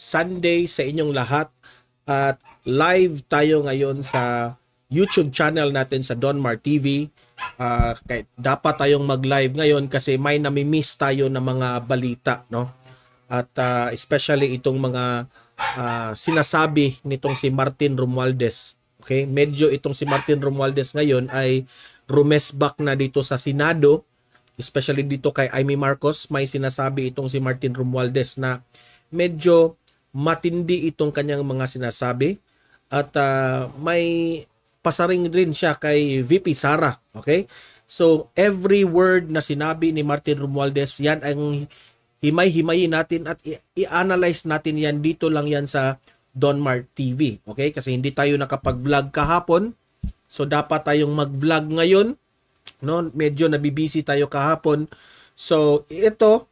Sunday sa inyong lahat at live tayo ngayon sa YouTube channel natin sa Donmar TV. Uh, ah, dapat tayong mag-live ngayon kasi may nami-miss tayo ng mga balita, no? At uh, especially itong mga uh, sinasabi nitong si Martin Romualdez. Okay? Medyo itong si Martin Romualdez ngayon ay rumesbak na dito sa Senado, especially dito kay Amy Marcos, may sinasabi itong si Martin Romualdez na medyo matindi itong kanyang mga sinasabi at uh, may pasaring rin siya kay VP Sara, okay? So every word na sinabi ni Martin Romualdez, yan ang himay-himayin natin at i-analyze natin yan dito lang yan sa Donmar TV, okay? Kasi hindi tayo nakapag-vlog kahapon. So dapat tayong mag-vlog ngayon, no? Medyo nabibisi tayo kahapon. So ito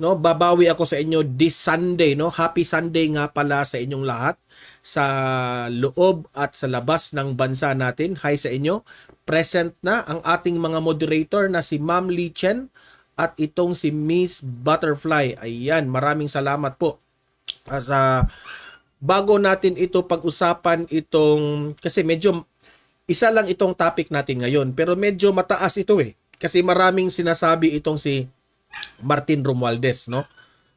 no babawi ako sa inyo this Sunday no happy Sunday nga pala sa inyong lahat sa loob at sa labas ng bansa natin hi sa inyo present na ang ating mga moderator na si Ma'am Lee Chen at itong si Miss Butterfly ayan maraming salamat po as uh, bago natin ito pag-usapan itong kasi medyo isa lang itong topic natin ngayon pero medyo mataas ito eh kasi maraming sinasabi itong si Martin Romualdez, no?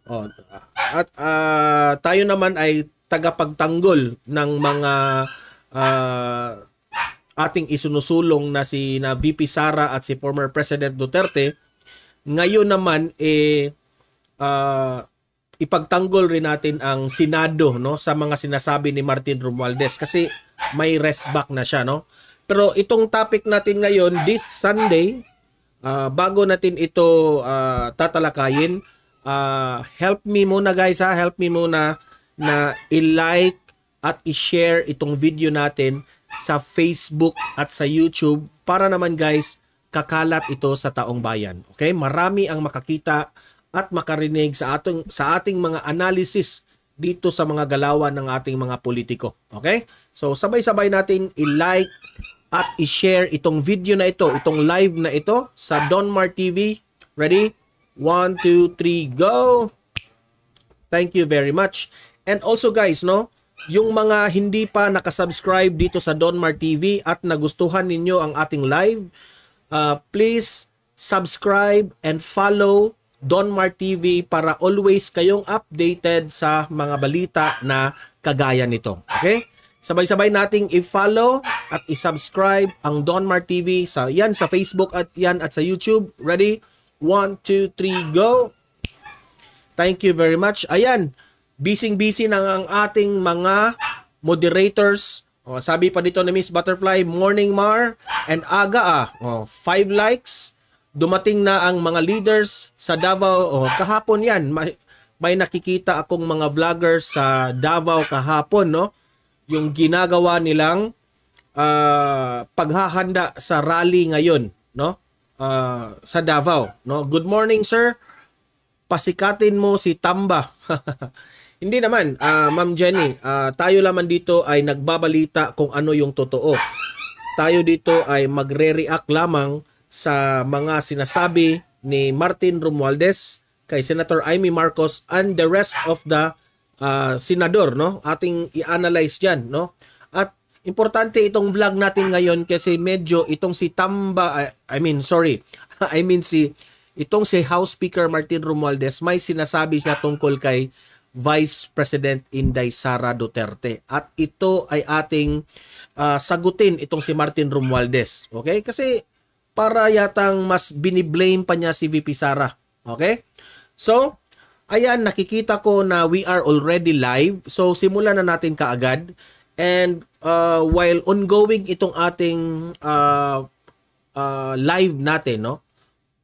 Oh, at uh, tayo naman ay tagapagtanggol ng mga uh, ating isunusulong na si na VP Sara at si former President Duterte. Ngayon naman eh uh, ipagtanggol rin natin ang Senado no sa mga sinasabi ni Martin Romualdez kasi may rest back na siya no. Pero itong topic natin ngayon this Sunday uh, bago natin ito uh, tatalakayin, uh, help me muna guys ha, help me muna na i-like at i-share itong video natin sa Facebook at sa YouTube para naman guys kakalat ito sa taong bayan. Okay? Marami ang makakita at makarinig sa ating sa ating mga analysis dito sa mga galawan ng ating mga politiko. Okay? So sabay-sabay natin i-like at i-share itong video na ito, itong live na ito sa Donmar TV. Ready? 1, 2, 3, go! Thank you very much. And also guys, no, yung mga hindi pa nakasubscribe dito sa Donmar TV at nagustuhan ninyo ang ating live, uh, please subscribe and follow Donmar TV para always kayong updated sa mga balita na kagaya nito. Okay? Sabay-sabay nating i-follow at i-subscribe ang Donmar TV sa yan sa Facebook at yan at sa YouTube. Ready? 1 2 3 go. Thank you very much. Ayan, bising busy nang ang ating mga moderators. Oh, sabi pa dito ni Miss Butterfly, Morning Mar and aga ah. Oh, five likes. Dumating na ang mga leaders sa Davao. Oh, kahapon 'yan. May, may nakikita akong mga vloggers sa Davao kahapon, no? yung ginagawa nilang uh, paghahanda sa rally ngayon, no? Uh, sa Davao, no? Good morning, sir. Pasikatin mo si Tamba. Hindi naman, uh, Ma'am Jenny, uh, tayo laman dito ay nagbabalita kung ano yung totoo. Tayo dito ay magre-react lamang sa mga sinasabi ni Martin Romualdez kay Senator Amy Marcos and the rest of the uh, senador, no? Ating i-analyze diyan, no? At importante itong vlog natin ngayon kasi medyo itong si Tamba I mean sorry I mean si itong si House Speaker Martin Romualdez may sinasabi siya tungkol kay Vice President Inday Sara Duterte at ito ay ating uh, sagutin itong si Martin Romualdez okay kasi para yatang mas biniblame pa niya si VP Sara okay so Ayan, nakikita ko na we are already live. So, simulan na natin kaagad. And uh, while ongoing itong ating uh, uh, live natin, no?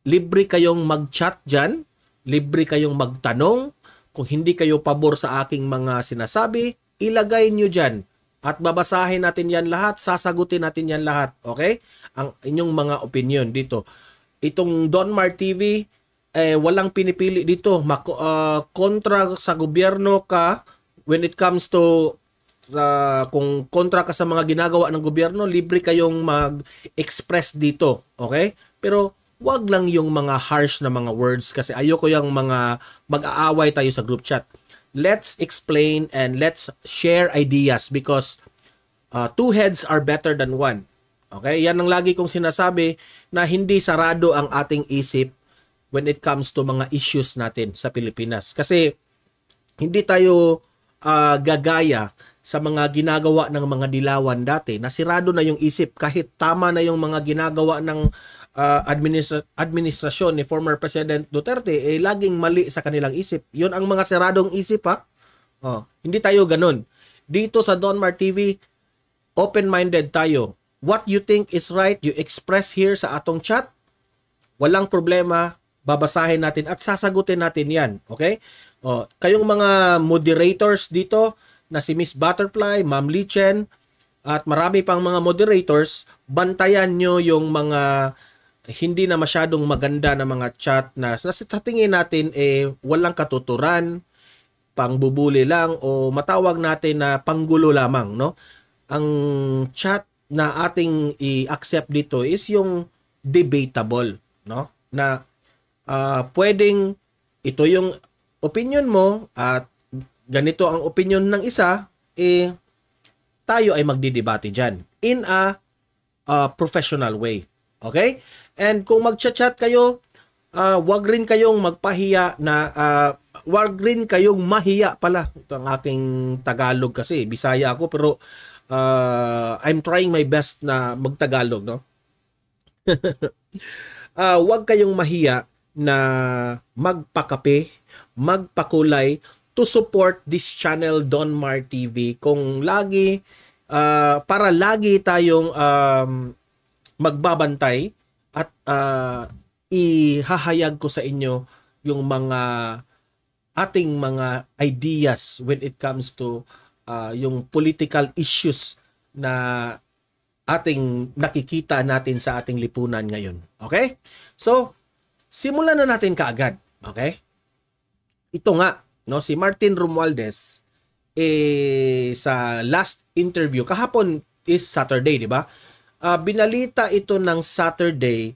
libre kayong mag-chat dyan. Libre kayong magtanong. Kung hindi kayo pabor sa aking mga sinasabi, ilagay nyo dyan. At babasahin natin yan lahat. Sasagutin natin yan lahat. Okay? Ang inyong mga opinion dito. Itong Donmar TV, eh, walang pinipili dito. Mako, uh, ah, kontra sa gobyerno ka when it comes to uh, kung kontra ka sa mga ginagawa ng gobyerno, libre kayong mag-express dito. Okay? Pero wag lang yung mga harsh na mga words kasi ayoko yung mga mag-aaway tayo sa group chat. Let's explain and let's share ideas because uh, two heads are better than one. Okay? Yan ang lagi kong sinasabi na hindi sarado ang ating isip when it comes to mga issues natin sa Pilipinas. Kasi hindi tayo uh, gagaya sa mga ginagawa ng mga dilawan dati. Nasirado na yung isip kahit tama na yung mga ginagawa ng uh, administra- administrasyon ni former President Duterte, eh laging mali sa kanilang isip. Yun ang mga siradong isip ha. Oh, hindi tayo ganun. Dito sa Donmar TV, open-minded tayo. What you think is right, you express here sa atong chat. Walang problema, babasahin natin at sasagutin natin yan. Okay? O, kayong mga moderators dito na si Miss Butterfly, Ma'am Lichen, at marami pang mga moderators, bantayan nyo yung mga hindi na masyadong maganda na mga chat na sa, tingin natin eh walang katuturan, pangbubuli lang o matawag natin na panggulo lamang, no? Ang chat na ating i-accept dito is yung debatable, no? Na uh, pwedeng ito yung opinion mo at ganito ang opinion ng isa, eh, tayo ay magdidebate dyan in a uh, professional way. Okay? And kung magchat-chat kayo, uh, wag rin kayong magpahiya na uh, wag rin kayong mahiya pala. Ito ang aking Tagalog kasi, Bisaya ako pero uh, I'm trying my best na magtagalog, no? uh, wag kayong mahiya na magpakape, magpakulay to support this channel Don Mar TV kung lagi uh, para lagi tayong um, magbabantay at uh, ihahayag ko sa inyo yung mga ating mga ideas when it comes to uh, yung political issues na ating nakikita natin sa ating lipunan ngayon. Okay? So, Simulan na natin kaagad, okay? Ito nga, no, si Martin Romualdez eh sa last interview kahapon is Saturday, di ba? Uh, binalita ito ng Saturday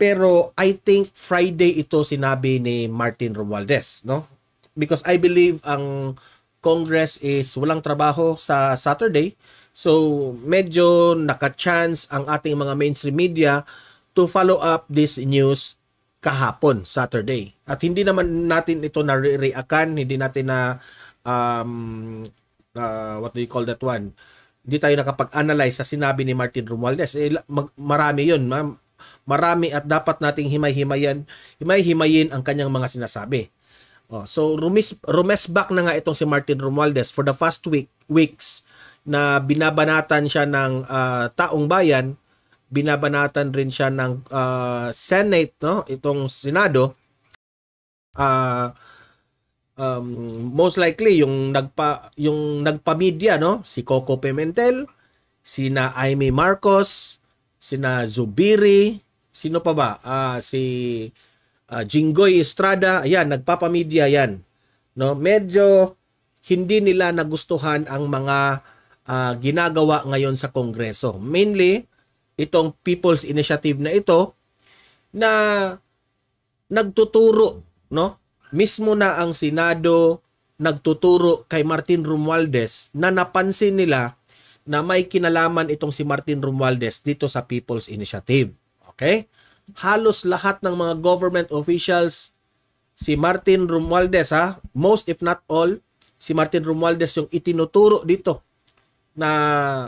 pero I think Friday ito sinabi ni Martin Romualdez, no? Because I believe ang Congress is walang trabaho sa Saturday. So medyo naka-chance ang ating mga mainstream media to follow up this news kahapon, Saturday. At hindi naman natin ito nare-reakan, hindi natin na, um, uh, what do you call that one? Hindi tayo nakapag-analyze sa sinabi ni Martin Romualdez. Eh, mag, marami yun, ma'am. Marami at dapat nating himay himayin himay-himayin ang kanyang mga sinasabi. Oh, so rumis rumes back na nga itong si Martin Romualdez for the past week weeks na binabanatan siya ng uh, taong bayan binabanatan rin siya ng uh, Senate no itong Senado uh, um, most likely yung nagpa yung nagpamedia no si Coco Pimentel sina Aimee Marcos sina Zubiri sino pa ba uh, si uh, Jinggoy Estrada ayan nagpapamedya yan no medyo hindi nila nagustuhan ang mga uh, ginagawa ngayon sa Kongreso mainly itong People's Initiative na ito na nagtuturo, no? Mismo na ang Senado nagtuturo kay Martin Romualdez na napansin nila na may kinalaman itong si Martin Romualdez dito sa People's Initiative. Okay? Halos lahat ng mga government officials si Martin Romualdez ha, most if not all, si Martin Romualdez yung itinuturo dito na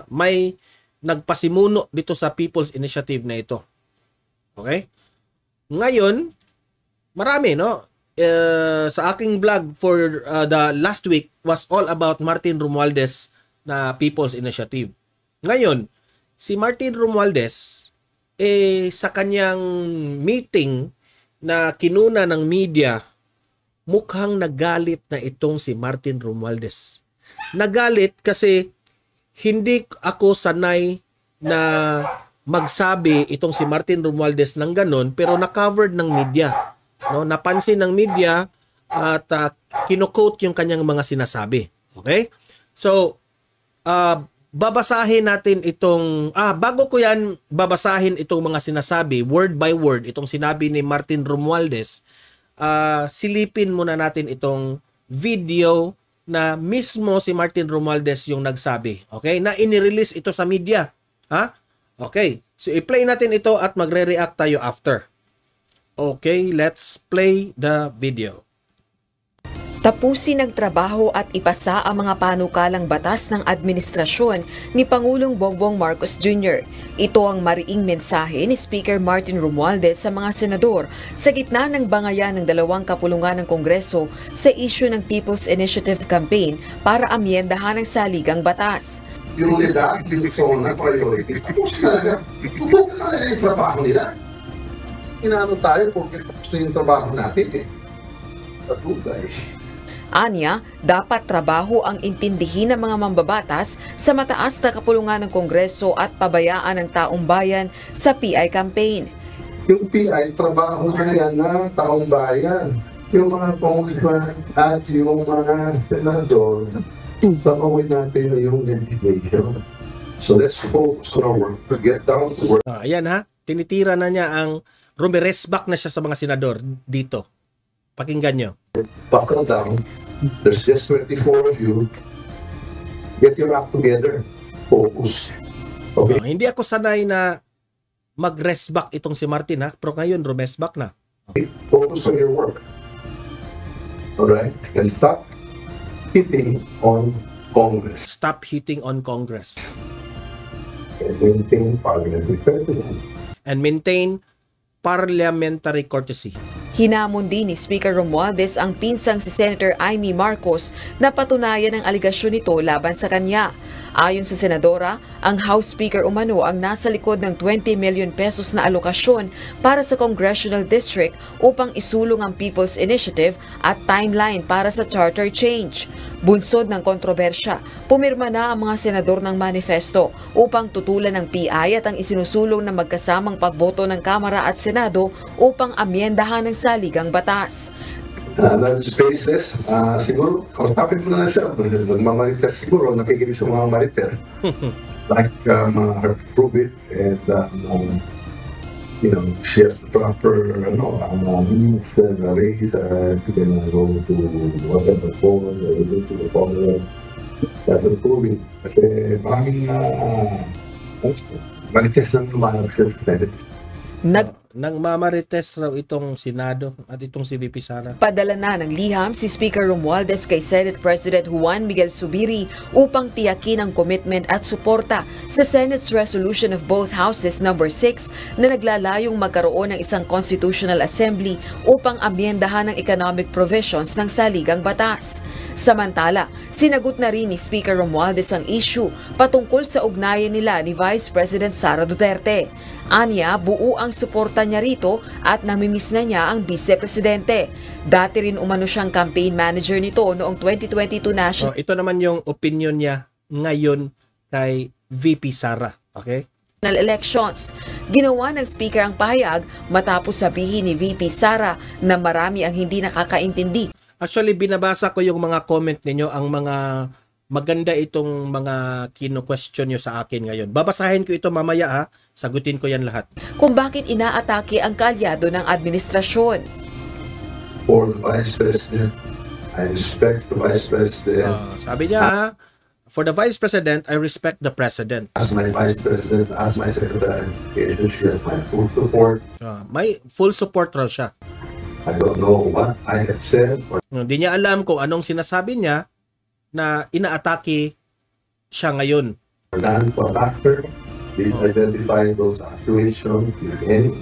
may nagpasimuno dito sa People's Initiative na ito. Okay? Ngayon, marami, no? Uh, sa aking vlog for uh, the last week was all about Martin Romualdez na People's Initiative. Ngayon, si Martin Romualdez eh sa kanyang meeting na kinuna ng media mukhang nagalit na itong si Martin Romualdez. Nagalit kasi hindi ako sanay na magsabi itong si Martin Romualdez ng ganun pero na-covered ng media. No, napansin ng media at uh, ah, kinokote yung kanyang mga sinasabi. Okay? So, uh, babasahin natin itong ah bago ko yan babasahin itong mga sinasabi word by word itong sinabi ni Martin Romualdez uh, silipin muna natin itong video na mismo si Martin Romualdez yung nagsabi. Okay? Na inirelease ito sa media. Ha? Okay. So, i-play natin ito at magre-react tayo after. Okay, let's play the video. Tapusin ang trabaho at ipasa ang mga panukalang batas ng administrasyon ni Pangulong Bongbong Marcos Jr. Ito ang mariing mensahe ni Speaker Martin Romualdez sa mga senador sa gitna ng bangayan ng dalawang kapulungan ng Kongreso sa issue ng People's Initiative Campaign para amyendahan ang saligang batas. Unidad, division ng priority. Tapos talaga, tutok talaga yung trabaho nila. Inaano tayo kung tapos yung trabaho natin eh. Patugay. Anya, dapat trabaho ang intindihin ng mga mambabatas sa mataas na kapulungan ng Kongreso at pabayaan ng taong bayan sa PI campaign. Yung PI, trabaho na yan ng taong bayan. Yung mga congressman at yung mga senador, babawin natin yung legislation. So let's focus on our to get down to work. Ah, ayan ha, tinitira na niya ang rumiresback na siya sa mga senador dito. Pakinggan nyo. Buckle down, There's just 24 of you. Get your act together. Focus. Okay? Uh, hindi ako sanay na mag-rest back itong si Martin ha. Pero ngayon, rumest back na. Okay. Focus on your work. Alright? And stop hitting on Congress. Stop hitting on Congress. And maintain parliamentary precedent. And maintain parliamentary courtesy. Hinamon din ni Speaker Romualdez ang pinsang si Senator Amy Marcos na patunayan ang aligasyon nito laban sa kanya. Ayon sa senadora, ang House Speaker umano ang nasa likod ng 20 million pesos na alokasyon para sa Congressional District upang isulong ang People's Initiative at timeline para sa charter change. Bunsod ng kontrobersya, pumirma na ang mga senador ng manifesto upang tutulan ng PI at ang isinusulong na magkasamang pagboto ng Kamara at Senado upang amyendahan ng saligang batas uh, knowledge basis, uh, siguro, kausapin mo na siya. Nagmamarites siguro, nakikinig sa mga marites. like, um, uh, prove it and, um, you know, she has the proper, no, uh, ah, means and uh, ways uh, to you know, go to whatever phone, or even to the phone. That's improving. Kasi maraming, uh, marites na lumalabas sa Senate. Nag nang mamarites raw itong Senado at itong si VP Sara. Padala na ng liham si Speaker Romualdez kay Senate President Juan Miguel Subiri upang tiyakin ang commitment at suporta sa Senate's resolution of both houses number 6 na naglalayong magkaroon ng isang constitutional assembly upang amyendahan ang economic provisions ng saligang batas. Samantala, sinagot na rin ni Speaker Romualdez ang issue patungkol sa ugnayan nila ni Vice President Sara Duterte. Anya, buo ang suporta nakikita niya rito at namimiss na niya ang vice-presidente. Dati rin umano siyang campaign manager nito noong 2022 national. Oh, ito naman yung opinion niya ngayon kay VP Sara. Okay? elections. Ginawa ng Speaker ang pahayag matapos sabihin ni VP Sara na marami ang hindi nakakaintindi. Actually, binabasa ko yung mga comment ninyo, ang mga maganda itong mga kino-question nyo sa akin ngayon. Babasahin ko ito mamaya ha, sagutin ko yan lahat. Kung bakit inaatake ang kalyado ng administrasyon. For the Vice President, I respect the Vice President. Uh, sabi niya ha, For the Vice President, I respect the President. As my Vice President, as my Secretary of Education, she has my full support. Uh, may full support raw siya. I don't know what I have said. Or... Hindi niya alam kung anong sinasabi niya na inaatake siya ngayon. Kailangan pa factor is oh. identifying those actuations, if any.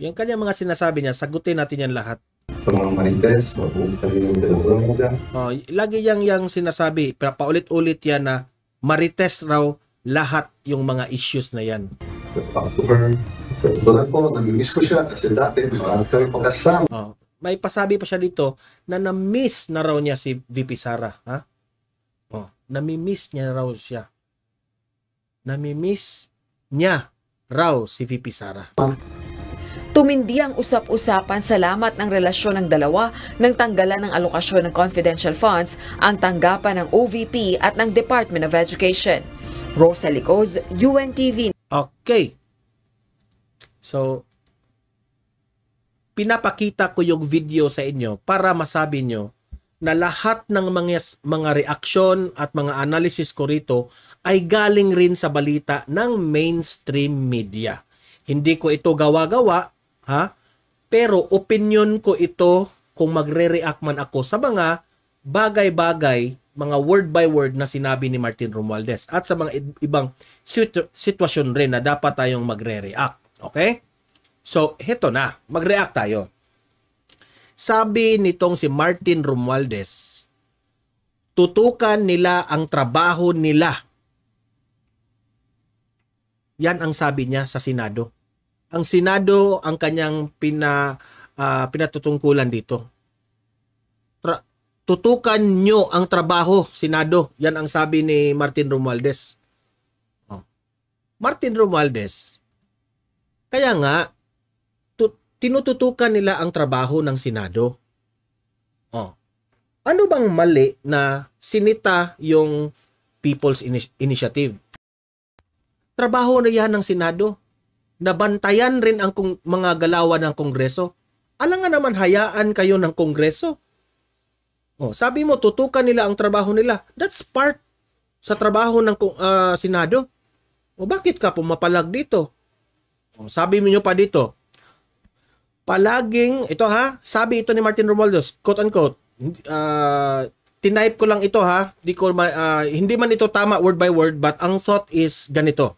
Yung kanya mga sinasabi niya, sagutin natin yan lahat. Sa mga manifest, oh, lagi yang yang sinasabi, paulit-ulit yan na marites raw lahat yung mga issues na yan. Sa October, so, doon po, nag-miss ko siya kasi dati, marami kami pagkasama. Oh, may pasabi pa siya dito na na-miss na raw niya si VP Sara. Ha? Oh, nami-miss niya raw siya. Nami-miss niya raw si VP Sara. Tumindi ang usap-usapan salamat ng relasyon ng dalawa nang tanggalan ng alokasyon ng confidential funds ang tanggapan ng OVP at ng Department of Education. Rosa Licoz, UNTV. Okay. So, pinapakita ko yung video sa inyo para masabi nyo na lahat ng mga, mga reaksyon at mga analysis ko rito ay galing rin sa balita ng mainstream media. Hindi ko ito gawa-gawa, ha? Pero opinion ko ito kung magre-react man ako sa mga bagay-bagay, mga word by word na sinabi ni Martin Romualdez at sa mga ibang situ- sitwasyon rin na dapat tayong magre-react. Okay? So, heto na. Mag-react tayo. Sabi nitong si Martin Romualdez, tutukan nila ang trabaho nila. Yan ang sabi niya sa Senado. Ang Senado ang kanyang pina, uh, pinatutungkulan dito. Tra- tutukan nyo ang trabaho, Senado. Yan ang sabi ni Martin Romualdez. Oh. Martin Romualdez, kaya nga, tinututukan nila ang trabaho ng Senado. Oh. Ano bang mali na sinita yung People's Initiative? Trabaho na yan ng Senado. Nabantayan rin ang kung- mga galawan ng Kongreso. Alam nga naman hayaan kayo ng Kongreso. Oh, sabi mo tutukan nila ang trabaho nila. That's part sa trabaho ng uh, Senado. O oh, bakit ka pumapalag dito? O, oh, sabi mo nyo pa dito, palaging, ito ha, sabi ito ni Martin Romualdez, quote unquote, uh, ah, tinype ko lang ito ha, di ko, uh, hindi man ito tama word by word, but ang thought is ganito.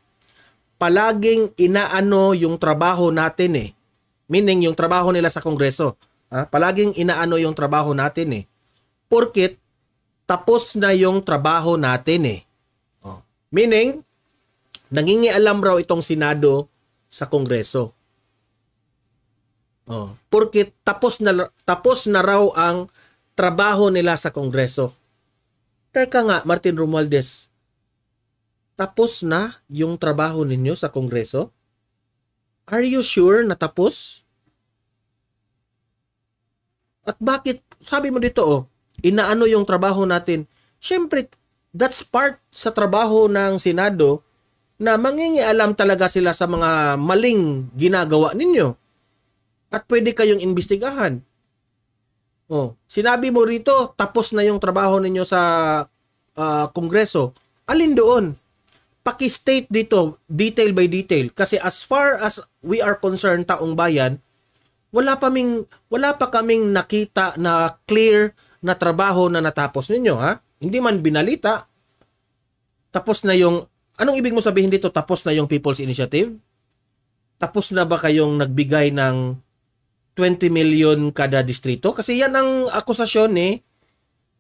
Palaging inaano yung trabaho natin eh. Meaning yung trabaho nila sa Kongreso. Ha? Palaging inaano yung trabaho natin eh. Porkit, tapos na yung trabaho natin eh. Oh. Meaning, nangingialam raw itong Senado sa Kongreso. Oh, porque tapos na tapos na raw ang trabaho nila sa Kongreso. Teka nga, Martin Romualdez. Tapos na yung trabaho ninyo sa Kongreso? Are you sure na tapos? At bakit sabi mo dito oh, inaano yung trabaho natin? Syempre that's part sa trabaho ng Senado na mangingialam talaga sila sa mga maling ginagawa ninyo at pwede kayong imbestigahan. Oh, sinabi mo rito, tapos na yung trabaho ninyo sa uh, kongreso. Alin doon? Paki-state dito, detail by detail. Kasi as far as we are concerned, taong bayan, wala pa, ming, wala pa kaming nakita na clear na trabaho na natapos ninyo. Ha? Hindi man binalita, tapos na yung, anong ibig mo sabihin dito? Tapos na yung People's Initiative? Tapos na ba kayong nagbigay ng 20 million kada distrito? Kasi yan ang akusasyon ni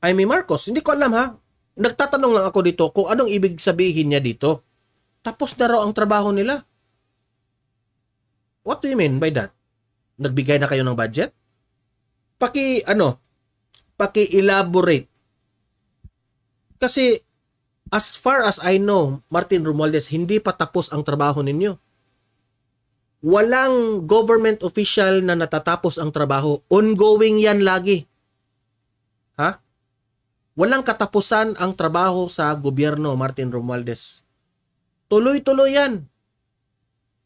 Amy Marcos. Hindi ko alam ha. Nagtatanong lang ako dito kung anong ibig sabihin niya dito. Tapos na raw ang trabaho nila. What do you mean by that? Nagbigay na kayo ng budget? Paki, ano, paki-elaborate. Kasi, as far as I know, Martin Romualdez, hindi pa tapos ang trabaho ninyo walang government official na natatapos ang trabaho. Ongoing yan lagi. Ha? Walang katapusan ang trabaho sa gobyerno, Martin Romualdez. Tuloy-tuloy yan.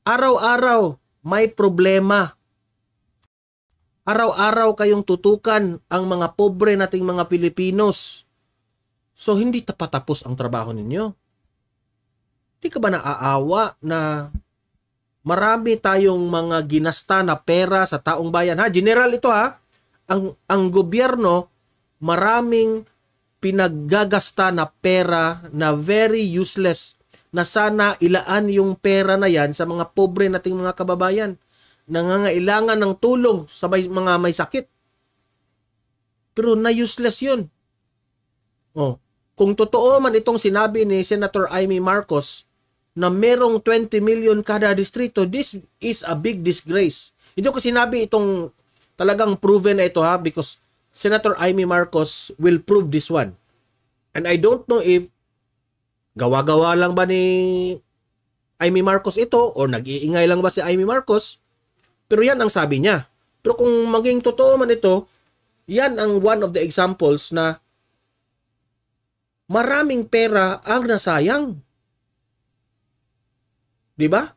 Araw-araw may problema. Araw-araw kayong tutukan ang mga pobre nating mga Pilipinos. So hindi tapatapos ang trabaho ninyo. Hindi ka ba naaawa na marami tayong mga ginasta na pera sa taong bayan. Ha, general ito ha. Ang ang gobyerno maraming pinaggagasta na pera na very useless na sana ilaan yung pera na yan sa mga pobre nating mga kababayan nangangailangan ng tulong sa may, mga may sakit. Pero na useless 'yun. Oh, kung totoo man itong sinabi ni Senator Amy Marcos na merong 20 million kada distrito, this is a big disgrace. Ito ko sinabi itong talagang proven na ito ha because Senator Amy Marcos will prove this one. And I don't know if gawa-gawa lang ba ni Amy Marcos ito or nag-iingay lang ba si Amy Marcos. Pero yan ang sabi niya. Pero kung maging totoo man ito, yan ang one of the examples na maraming pera ang nasayang 'Di ba?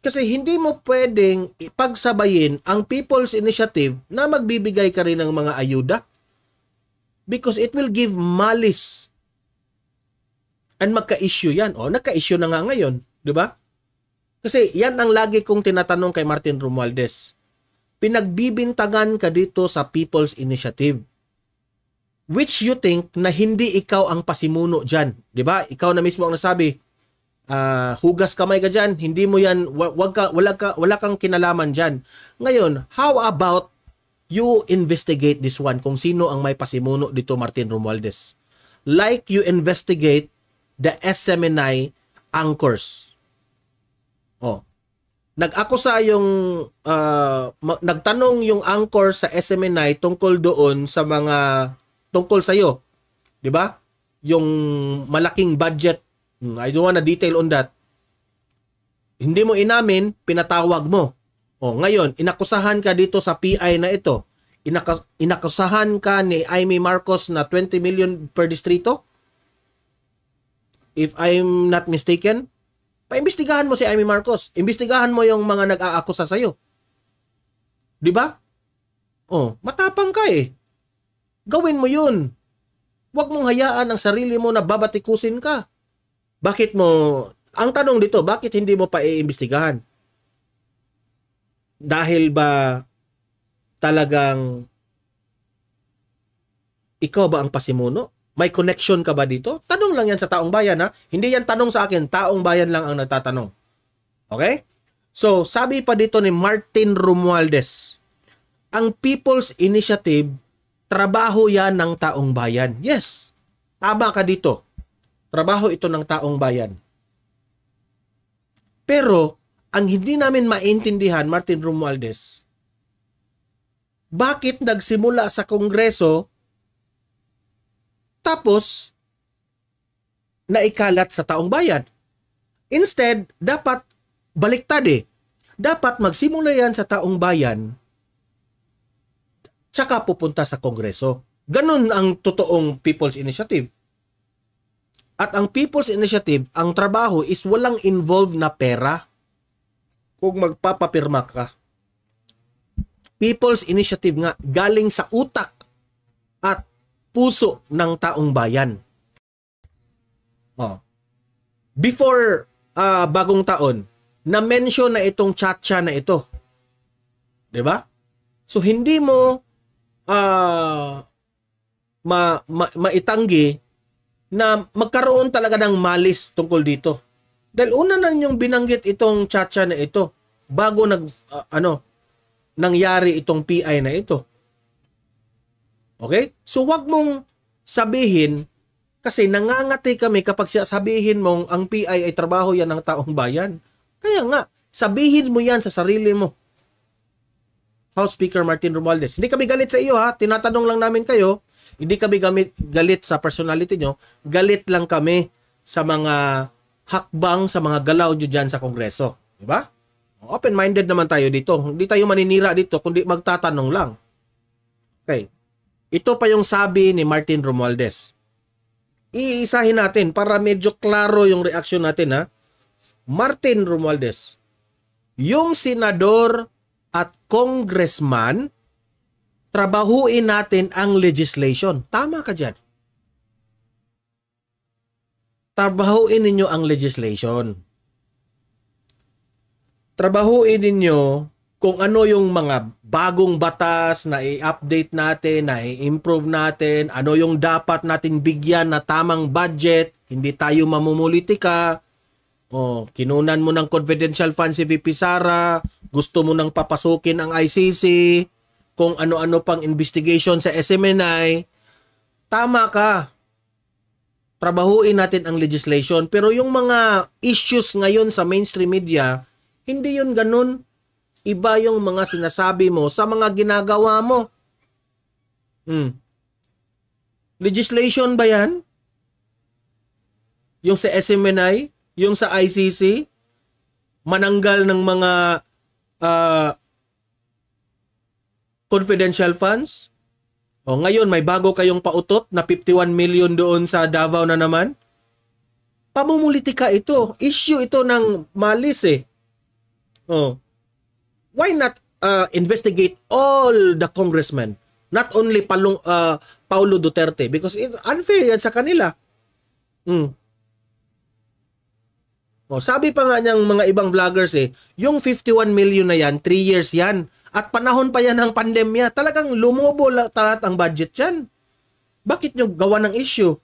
Kasi hindi mo pwedeng ipagsabayin ang People's Initiative na magbibigay ka rin ng mga ayuda because it will give malice. And magka-issue yan. O, nagka-issue na nga ngayon. Di ba? Kasi yan ang lagi kong tinatanong kay Martin Romualdez. Pinagbibintangan ka dito sa People's Initiative. Which you think na hindi ikaw ang pasimuno dyan. Di ba? Ikaw na mismo ang nasabi, uh, hugas kamay ka diyan, hindi mo 'yan wag ka wala ka wala kang kinalaman diyan. Ngayon, how about you investigate this one kung sino ang may pasimuno dito Martin Romualdez. Like you investigate the SMNI anchors. Oh. Nag-akusa yung uh, nagtanong yung anchor sa SMNI tungkol doon sa mga tungkol sa iyo. 'Di ba? Yung malaking budget Hmm, I don't wanna detail on that. Hindi mo inamin, pinatawag mo. O oh, ngayon, inakusahan ka dito sa PI na ito. inakusahan ka ni Amy Marcos na 20 million per distrito? If I'm not mistaken, paimbestigahan mo si Amy Marcos. Imbestigahan mo yung mga nag-aakusa sa'yo. Di ba? Oh, matapang ka eh. Gawin mo yun. Huwag mong hayaan ang sarili mo na babatikusin ka. Bakit mo, ang tanong dito, bakit hindi mo pa iimbestigahan? Dahil ba talagang ikaw ba ang pasimuno? May connection ka ba dito? Tanong lang yan sa taong bayan ha. Hindi yan tanong sa akin, taong bayan lang ang nagtatanong. Okay? So, sabi pa dito ni Martin Romualdez, ang People's Initiative, trabaho yan ng taong bayan. Yes, tama ka dito. Trabaho ito ng taong bayan. Pero, ang hindi namin maintindihan, Martin Romualdez, bakit nagsimula sa Kongreso tapos naikalat sa taong bayan? Instead, dapat baliktad eh. Dapat magsimula yan sa taong bayan tsaka pupunta sa Kongreso. Ganun ang totoong People's Initiative. At ang People's Initiative, ang trabaho is walang involved na pera kung magpapapirma ka. People's Initiative nga galing sa utak at puso ng taong bayan. Oh. Before uh, bagong taon, na-mention na itong chatcha na ito. 'Di ba? So hindi mo uh, ma, ma, maitanggi na magkaroon talaga ng malis tungkol dito. Dahil una na ninyong binanggit itong chacha na ito bago nag uh, ano nangyari itong PI na ito. Okay? So wag mong sabihin kasi nangangati kami kapag sabihin mong ang PI ay trabaho yan ng taong bayan. Kaya nga, sabihin mo yan sa sarili mo. House Speaker Martin Romualdez, hindi kami galit sa iyo ha, tinatanong lang namin kayo hindi kami gamit, galit sa personality nyo, galit lang kami sa mga hakbang, sa mga galaw nyo dyan sa Kongreso. Di ba? Open-minded naman tayo dito. Hindi tayo maninira dito, kundi magtatanong lang. Okay. Ito pa yung sabi ni Martin Romualdez. Iisahin natin para medyo klaro yung reaksyon natin ha. Martin Romualdez, yung senador at congressman trabahuin natin ang legislation. Tama ka dyan. Trabahuin ninyo ang legislation. Trabahuin ninyo kung ano yung mga bagong batas na i-update natin, na i-improve natin, ano yung dapat natin bigyan na tamang budget, hindi tayo mamumulitika, Oh, kinunan mo ng confidential fund si VP Sara, gusto mo nang papasukin ang ICC, kung ano-ano pang investigation sa SMNI, tama ka. Trabahuin natin ang legislation. Pero yung mga issues ngayon sa mainstream media, hindi yun ganun. Iba yung mga sinasabi mo sa mga ginagawa mo. Hmm. Legislation ba yan? Yung sa SMNI? Yung sa ICC? Mananggal ng mga uh, confidential funds. O ngayon may bago kayong pautot na 51 million doon sa Davao na naman. Pamumulitika ito. Issue ito ng malis eh. Oh. Why not uh, investigate all the congressmen? Not only Palong, uh, Paulo Duterte because it's unfair yan sa kanila. Mm. O, sabi pa nga niyang mga ibang vloggers eh, yung 51 million na yan, 3 years yan at panahon pa yan ng pandemya, talagang lumobo talat ang budget yan. Bakit nyo gawa ng issue?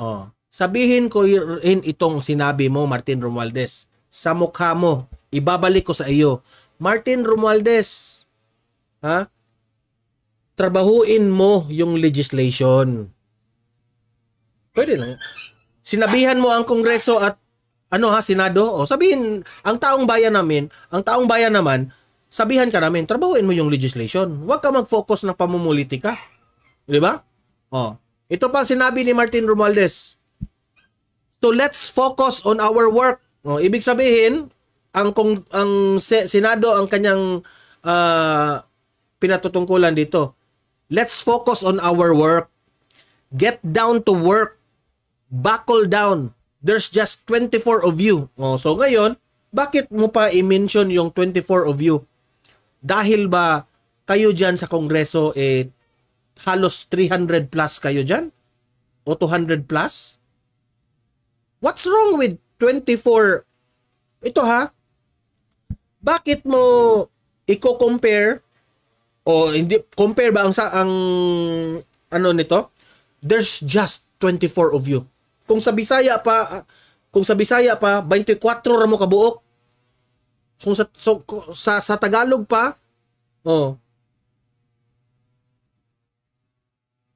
Oh, sabihin ko in itong sinabi mo, Martin Romualdez. Sa mukha mo, ibabalik ko sa iyo. Martin Romualdez, ha? Trabahuin mo yung legislation. Pwede lang. Sinabihan mo ang Kongreso at ano ha, Senado, o sabihin, ang taong bayan namin, ang taong bayan naman, sabihan ka namin, trabahuin mo yung legislation. Huwag ka mag-focus ng pamumulitika. Di ba? O. Ito pa sinabi ni Martin Romualdez. So let's focus on our work. O, ibig sabihin, ang kung ang Senado ang kanyang uh, pinatutungkulan dito. Let's focus on our work. Get down to work. Buckle down there's just 24 of you. Oh, so ngayon, bakit mo pa i-mention yung 24 of you? Dahil ba kayo dyan sa Kongreso, eh, halos 300 plus kayo dyan? O 200 plus? What's wrong with 24? Ito ha, bakit mo i-compare o hindi compare ba ang sa ang ano nito? There's just 24 of you. Kung sa Bisaya pa, kung sa Bisaya pa, 24 ramo mo kabuok. Kung sa, so, sa, sa Tagalog pa, oh,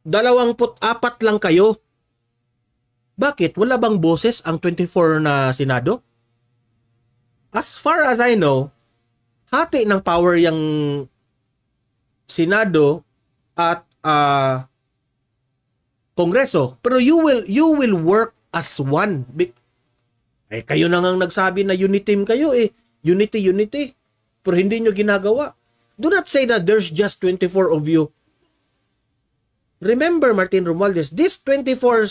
dalawang put apat lang kayo. Bakit? Wala bang boses ang 24 na Senado? As far as I know, hati ng power yung Senado at uh, Kongreso, pero you will you will work as one. Eh kayo na ngang nagsabi na unity team kayo eh. Unity, unity. Pero hindi nyo ginagawa. Do not say that there's just 24 of you. Remember, Martin Romualdez, these 24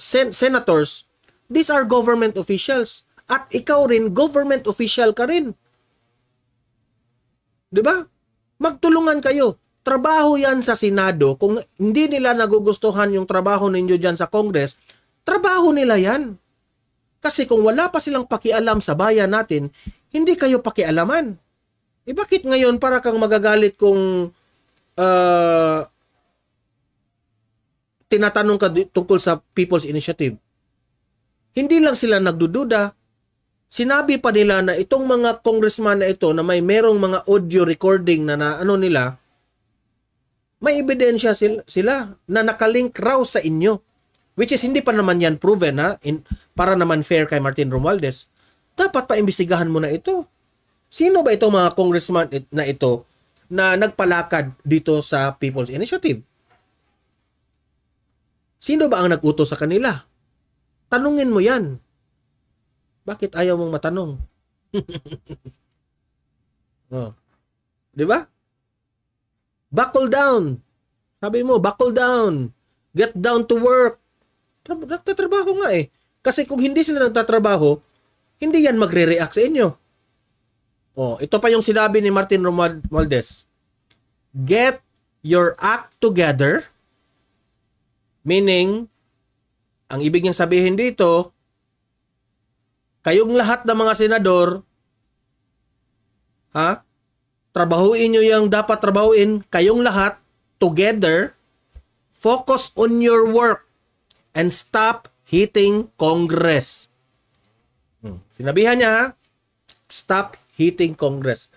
sen- senators, these are government officials. At ikaw rin, government official ka rin. ba? Diba? Magtulungan kayo. Trabaho yan sa Senado. Kung hindi nila nagugustuhan yung trabaho ninyo dyan sa Congress, trabaho nila yan. Kasi kung wala pa silang pakialam sa bayan natin, hindi kayo pakialaman. Eh bakit ngayon para kang magagalit kung uh, tinatanong ka tungkol sa People's Initiative? Hindi lang sila nagdududa, sinabi pa nila na itong mga congressman na ito na may merong mga audio recording na, na ano nila, may ebidensya sila, sila na nakalink raw sa inyo. Which is hindi pa naman yan proven ha, in, para naman fair kay Martin Romualdez. Dapat paimbestigahan mo na ito. Sino ba itong mga congressman na ito na nagpalakad dito sa People's Initiative? Sino ba ang nag-utos sa kanila? Tanungin mo yan. Bakit ayaw mong matanong? oh. 'Di ba? Buckle down. Sabi mo, buckle down. Get down to work. Nagtatrabaho nga eh. Kasi kung hindi sila nagtatrabaho, hindi yan magre-react sa inyo. Oh, ito pa yung sinabi ni Martin Romualdez. Get your act together. Meaning, ang ibig niyang sabihin dito, kayong lahat ng mga senador, ha? Trabahuin nyo yung dapat trabahuin, kayong lahat, together, focus on your work and stop hitting Congress. Hmm. Sinabihan niya, stop hitting Congress.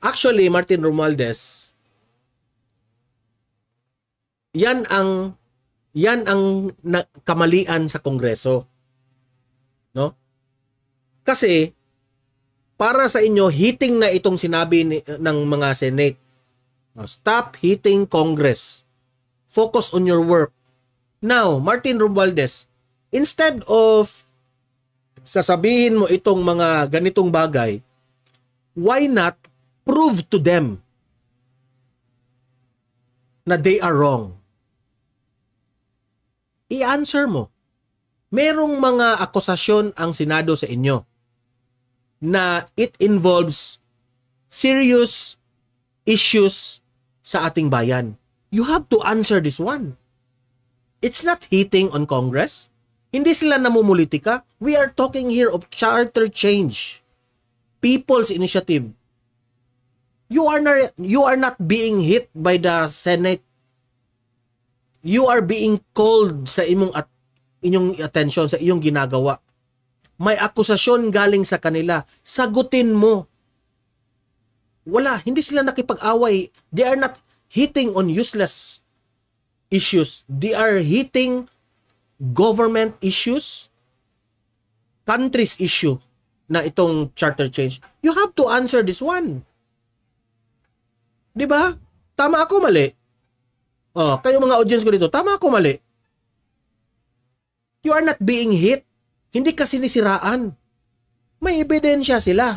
Actually, Martin Romualdez, yan ang yan ang kamalian sa Kongreso. No? Kasi para sa inyo, hitting na itong sinabi ni, ng mga Senate. Stop hitting Congress. Focus on your work. Now, Martin Romualdez, instead of sasabihin mo itong mga ganitong bagay, why not prove to them na they are wrong? I-answer mo. Merong mga akusasyon ang Senado sa inyo na it involves serious issues sa ating bayan. You have to answer this one. It's not hitting on Congress. Hindi sila namumulitika. We are talking here of charter change. People's initiative. You are not, you are not being hit by the Senate. You are being called sa imong at inyong attention sa iyong ginagawa may akusasyon galing sa kanila, sagutin mo. Wala, hindi sila nakipag-away. They are not hitting on useless issues. They are hitting government issues, country's issue na itong charter change. You have to answer this one. 'Di ba? Tama ako mali? Oh, kayo mga audience ko dito, tama ako mali? You are not being hit hindi ka sinisiraan. May ebidensya sila.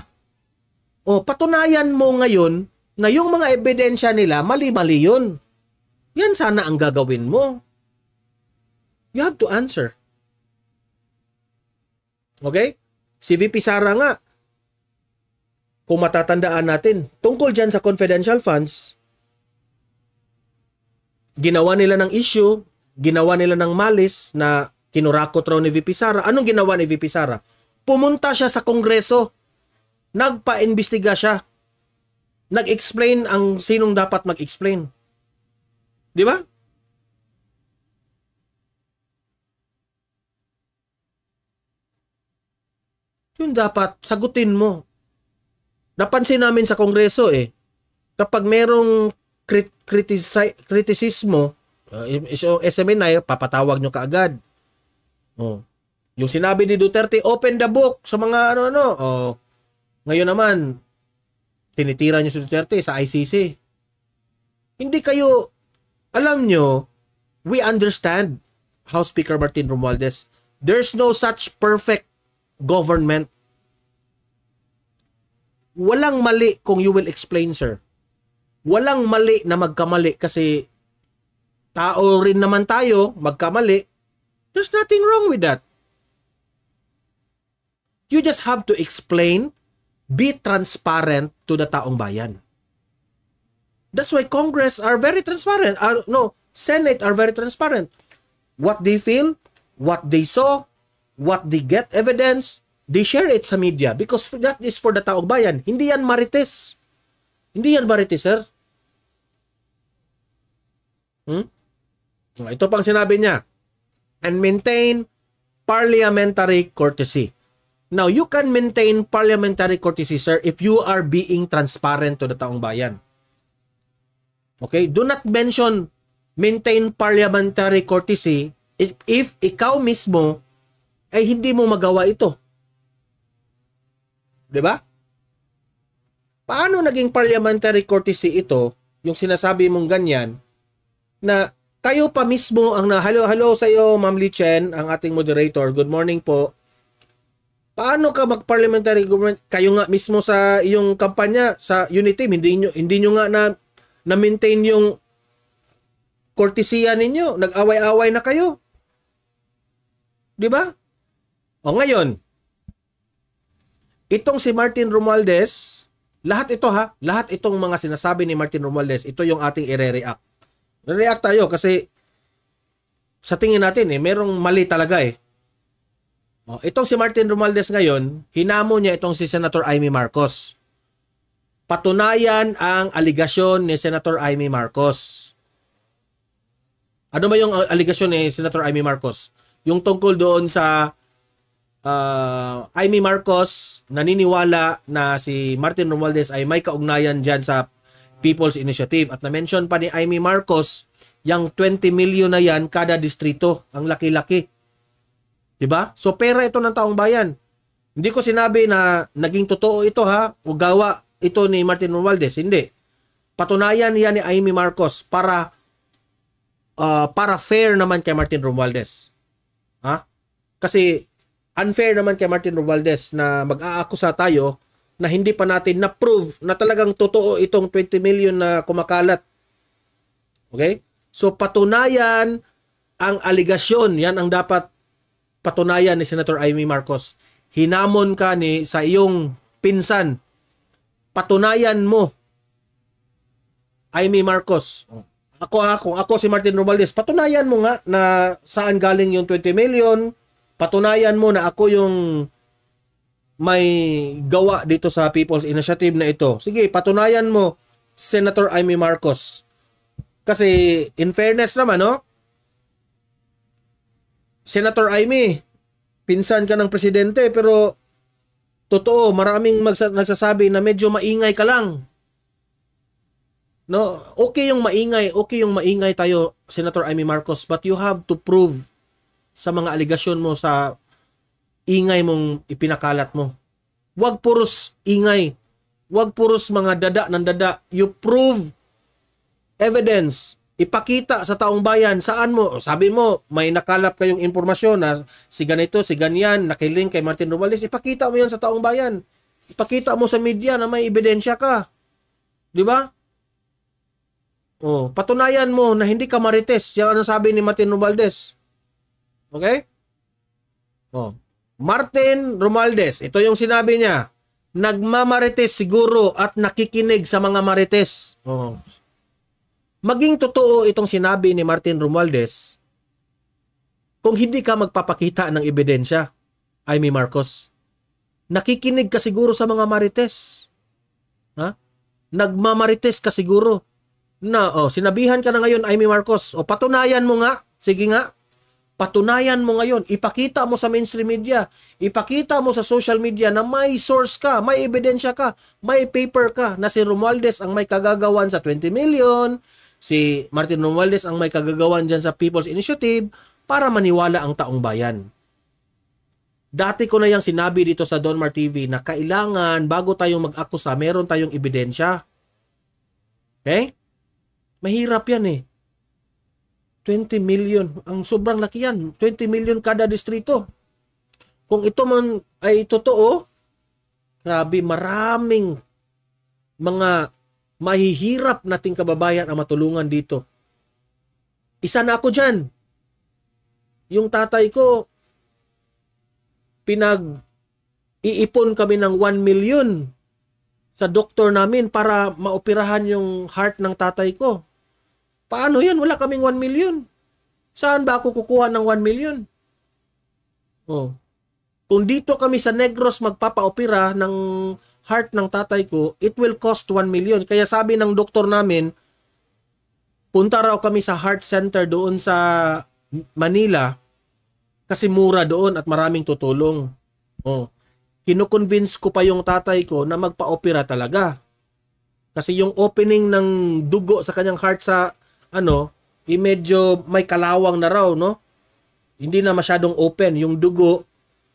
O, patunayan mo ngayon na yung mga ebidensya nila, mali-mali yun. Yan sana ang gagawin mo. You have to answer. Okay? Si VP Sara nga, kung matatandaan natin, tungkol dyan sa confidential funds, ginawa nila ng issue, ginawa nila ng malis na Tinurakot raw ni VP Sara. Anong ginawa ni VP Sara? Pumunta siya sa Kongreso. Nagpa-imbestiga siya. Nag-explain ang sinong dapat mag-explain. Di ba? Yun dapat sagutin mo. Napansin namin sa Kongreso eh, kapag merong kritisismo, criticism, criticismo, uh, SMNI, papatawag nyo kaagad. Oh. Yung sinabi ni Duterte, open the book sa mga ano-ano. Oh. Ngayon naman, tinitira niyo si Duterte sa ICC. Hindi kayo, alam nyo, we understand, House Speaker Martin Romualdez, there's no such perfect government. Walang mali kung you will explain, sir. Walang mali na magkamali kasi tao rin naman tayo, magkamali There's nothing wrong with that. You just have to explain, be transparent to the taong bayan. That's why Congress are very transparent. Are, uh, no, Senate are very transparent. What they feel, what they saw, what they get evidence, they share it sa media because that is for the taong bayan. Hindi yan marites. Hindi yan marites, sir. Hmm? Oh, ito pang sinabi niya and maintain parliamentary courtesy. Now, you can maintain parliamentary courtesy, sir, if you are being transparent to the taong bayan. Okay? Do not mention maintain parliamentary courtesy if, if ikaw mismo ay hindi mo magawa ito. 'Di ba? Paano naging parliamentary courtesy ito, yung sinasabi mong ganyan na tayo pa mismo ang na hello hello sa iyo Ma'am Li Chen, ang ating moderator. Good morning po. Paano ka mag-parliamentary government? Kayo nga mismo sa iyong kampanya sa unity hindi niyo hindi niyo nga na na maintain yung kortesiya ninyo. Nag-away-away na kayo. 'Di ba? O ngayon, itong si Martin Romualdez, lahat ito ha, lahat itong mga sinasabi ni Martin Romualdez, ito yung ating ire-react. React tayo kasi sa tingin natin eh, merong mali talaga eh. Oh, itong si Martin Romualdez ngayon, hinamo niya itong si Senator Amy Marcos. Patunayan ang aligasyon ni Senator Amy Marcos. Ano ba yung aligasyon ni Senator Amy Marcos? Yung tungkol doon sa uh, Amy Marcos naniniwala na si Martin Romualdez ay may kaugnayan dyan sa People's Initiative. At na-mention pa ni Amy Marcos, yung 20 million na yan kada distrito. Ang laki-laki. 'Di ba? So pera ito ng taong bayan. Hindi ko sinabi na naging totoo ito ha, o gawa ito ni Martin Romualdez, hindi. Patunayan niya ni Amy Marcos para uh, para fair naman kay Martin Romualdez. Ha? Kasi unfair naman kay Martin Romualdez na mag-aakusa tayo na hindi pa natin na-prove na talagang totoo itong 20 million na kumakalat. Okay? So patunayan ang aligasyon, yan ang dapat patunayan ni Senator Amy Marcos. Hinamon ka ni sa iyong pinsan. Patunayan mo Amy Marcos. Ako ako, ako si Martin Romualdez. Patunayan mo nga na saan galing yung 20 million. Patunayan mo na ako yung may gawa dito sa People's Initiative na ito. Sige, patunayan mo, Senator Amy Marcos. Kasi, in fairness naman, no? Senator Amy, pinsan ka ng presidente, pero totoo, maraming nagsasabi na medyo maingay ka lang. No, okay yung maingay, okay yung maingay tayo, Senator Amy Marcos, but you have to prove sa mga aligasyon mo sa ingay mong ipinakalat mo. Huwag puros ingay. Huwag puros mga dada ng dada. You prove evidence. Ipakita sa taong bayan saan mo. Sabi mo, may nakalap kayong impormasyon na si ganito, si ganyan, nakiling kay Martin Romualdez. Ipakita mo yan sa taong bayan. Ipakita mo sa media na may ebidensya ka. Di ba? Oh, patunayan mo na hindi ka marites. Yan ang sabi ni Martin Romualdez. Okay? Oh. Martin Romualdez, ito yung sinabi niya, nagmamarites siguro at nakikinig sa mga marites. Oh. Maging totoo itong sinabi ni Martin Romualdez, kung hindi ka magpapakita ng ebidensya, ay may Marcos, nakikinig ka siguro sa mga marites. Ha? Nagmamarites ka siguro. Na, oh, sinabihan ka na ngayon, Amy Marcos. O patunayan mo nga, sige nga, Patunayan mo ngayon, ipakita mo sa mainstream media, ipakita mo sa social media na may source ka, may ebidensya ka, may paper ka na si Romualdez ang may kagagawan sa 20 million, si Martin Romualdez ang may kagagawan dyan sa People's Initiative para maniwala ang taong bayan. Dati ko na yung sinabi dito sa Donmar TV na kailangan bago tayong mag-akusa, meron tayong ebidensya. Okay? Mahirap yan eh. 20 million. Ang sobrang laki yan. 20 million kada distrito. Kung ito man ay totoo, grabe maraming mga mahihirap nating kababayan ang matulungan dito. Isa na ako dyan. Yung tatay ko, pinag iipon kami ng 1 million sa doktor namin para maoperahan yung heart ng tatay ko. Paano yun? Wala kaming 1 million. Saan ba ako kukuha ng 1 million? Oh. Kung dito kami sa Negros magpapaopera ng heart ng tatay ko, it will cost 1 million. Kaya sabi ng doktor namin, punta raw kami sa heart center doon sa Manila kasi mura doon at maraming tutulong. Oh. Kinukonvince ko pa yung tatay ko na magpa-opera talaga. Kasi yung opening ng dugo sa kanyang heart sa ano, eh medyo may kalawang na raw, no? Hindi na masyadong open yung dugo,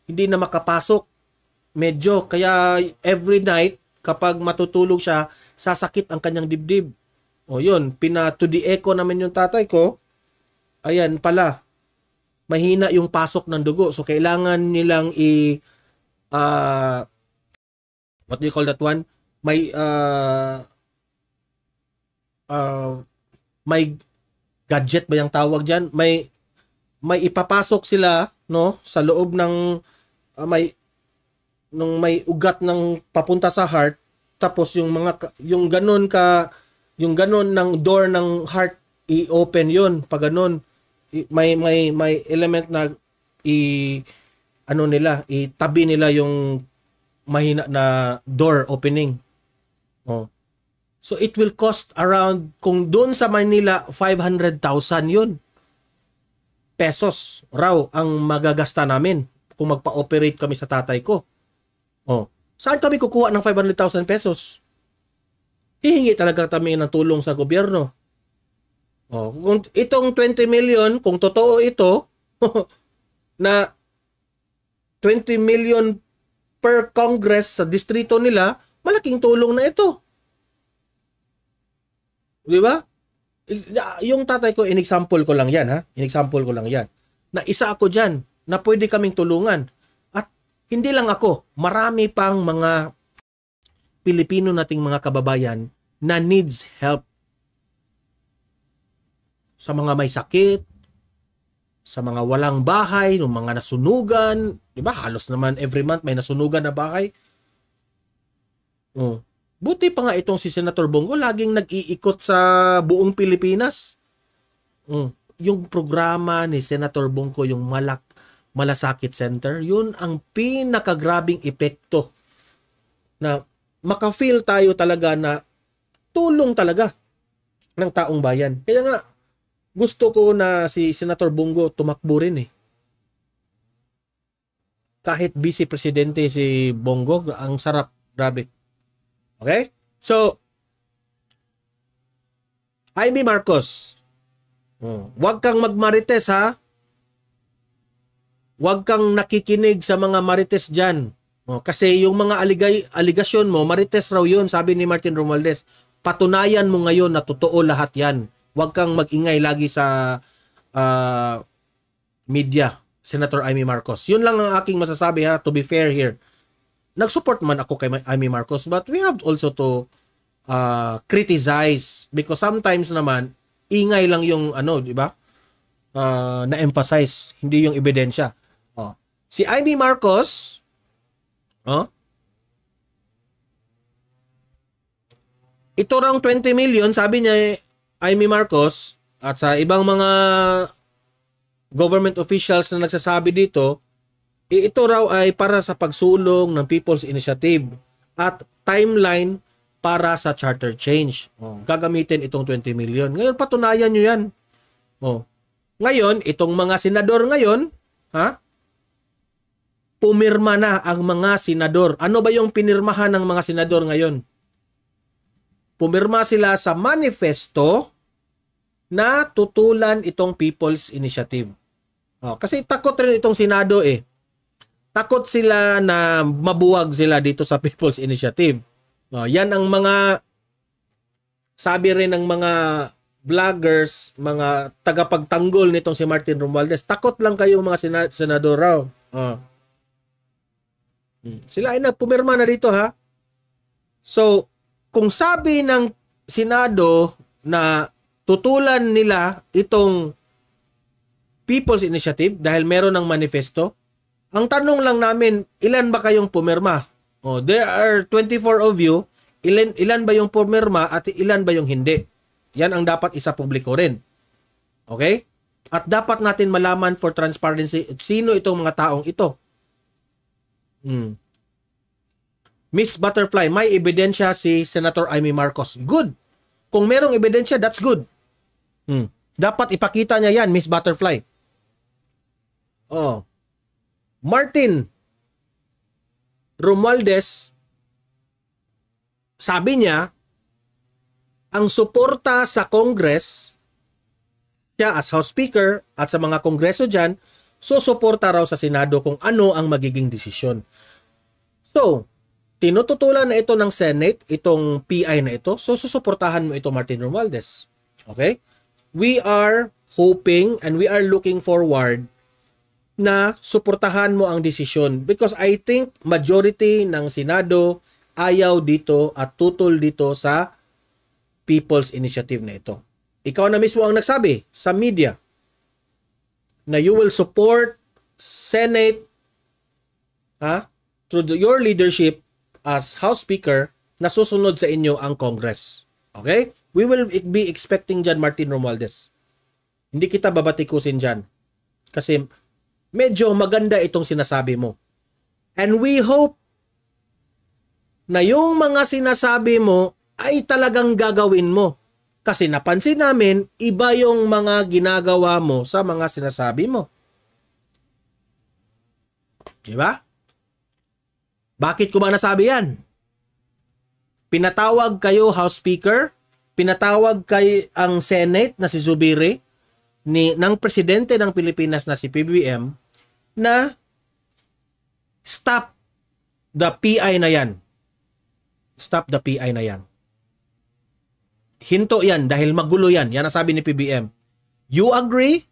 hindi na makapasok. Medyo kaya every night kapag matutulog siya, sasakit ang kanyang dibdib. O yun, pina to the echo namin yung tatay ko. Ayan pala. Mahina yung pasok ng dugo. So kailangan nilang i uh, what do you call that one? May uh, uh, may gadget ba yung tawag diyan? May may ipapasok sila no sa loob ng uh, may nung may ugat ng papunta sa heart tapos yung mga yung ganun ka yung ganun ng door ng heart i-open yun pag ganun may may may element na i ano nila itabi nila yung mahina na door opening oh So it will cost around, kung doon sa Manila, 500,000 yun. Pesos raw ang magagasta namin kung magpa-operate kami sa tatay ko. Oh, saan kami kukuha ng 500,000 pesos? Hihingi talaga kami ng tulong sa gobyerno. Oh, kung itong 20 million, kung totoo ito, na 20 million per Congress sa distrito nila, malaking tulong na ito. Di ba? Yung tatay ko, in-example ko lang yan, ha? In-example ko lang yan. Na isa ako dyan, na pwede kaming tulungan. At hindi lang ako, marami pang mga Pilipino nating mga kababayan na needs help. Sa mga may sakit, sa mga walang bahay, ng mga nasunugan, 'di ba? Halos naman every month may nasunugan na bahay. Oh. Buti pa nga itong si Senator Bongo laging nag-iikot sa buong Pilipinas. Mm. Yung programa ni Senator Bongo, yung Malak Malasakit Center, yun ang pinakagrabing epekto na makafeel tayo talaga na tulong talaga ng taong bayan. Kaya nga, gusto ko na si Senator Bongo tumakbo rin eh kahit vice presidente si Bongo, ang sarap, grabe. Okay? So, Amy Marcos, hmm. huwag kang magmarites ha. Huwag kang nakikinig sa mga marites dyan. Oh, kasi yung mga aligay, aligasyon mo, marites raw yun, sabi ni Martin Romualdez. Patunayan mo ngayon na totoo lahat yan. Huwag kang magingay lagi sa uh, media, Senator Amy Marcos. Yun lang ang aking masasabi ha, to be fair here nag-support man ako kay Amy Marcos but we have also to uh, criticize because sometimes naman ingay lang yung ano, di ba? Uh, na-emphasize, hindi yung ebidensya. Oh. Si Amy Marcos, oh, ito rang 20 million, sabi niya Amy Marcos at sa ibang mga government officials na nagsasabi dito, ito raw ay para sa pagsulong ng People's Initiative at timeline para sa charter change. Oh. Gagamitin itong 20 million. Ngayon, patunayan nyo yan. Oh. Ngayon, itong mga senador ngayon, ha? pumirma na ang mga senador. Ano ba yung pinirmahan ng mga senador ngayon? Pumirma sila sa manifesto na tutulan itong People's Initiative. Oh, kasi takot rin itong Senado eh takot sila na mabuwag sila dito sa People's Initiative. Uh, yan ang mga sabi rin ng mga vloggers, mga tagapagtanggol nitong si Martin Romualdez. Takot lang kayo mga sena- senador raw. Uh. Sila ay nagpumirma na dito ha. So, kung sabi ng Senado na tutulan nila itong People's Initiative dahil meron ng manifesto, ang tanong lang namin, ilan ba kayong pumirma? Oh, there are 24 of you. Ilan, ilan ba yung pumirma at ilan ba yung hindi? Yan ang dapat isa publiko rin. Okay? At dapat natin malaman for transparency sino itong mga taong ito. Hmm. Miss Butterfly, may ebidensya si Senator Amy Marcos. Good. Kung merong ebidensya, that's good. Hmm. Dapat ipakita niya yan, Miss Butterfly. Oh. Martin Romualdez, sabi niya, ang suporta sa Congress, siya as House Speaker at sa mga Kongreso dyan, susuporta raw sa Senado kung ano ang magiging desisyon. So, tinututulan na ito ng Senate, itong PI na ito, so susuportahan mo ito Martin Romualdez. Okay? We are hoping and we are looking forward na suportahan mo ang desisyon because I think majority ng Senado ayaw dito at tutol dito sa People's Initiative na ito. Ikaw na mismo ang nagsabi sa media na you will support Senate ha, through the, your leadership as House Speaker na susunod sa inyo ang Congress. Okay? We will be expecting John Martin Romualdez. Hindi kita babatikusin dyan. Kasi medyo maganda itong sinasabi mo. And we hope na yung mga sinasabi mo ay talagang gagawin mo. Kasi napansin namin, iba yung mga ginagawa mo sa mga sinasabi mo. Diba? Bakit ko ba nasabi yan? Pinatawag kayo House Speaker, pinatawag kay ang Senate na si Zubiri, ni, ng Presidente ng Pilipinas na si PBM, na stop the PI na yan. Stop the PI na yan. Hinto yan dahil magulo yan. Yan ang sabi ni PBM. You agree,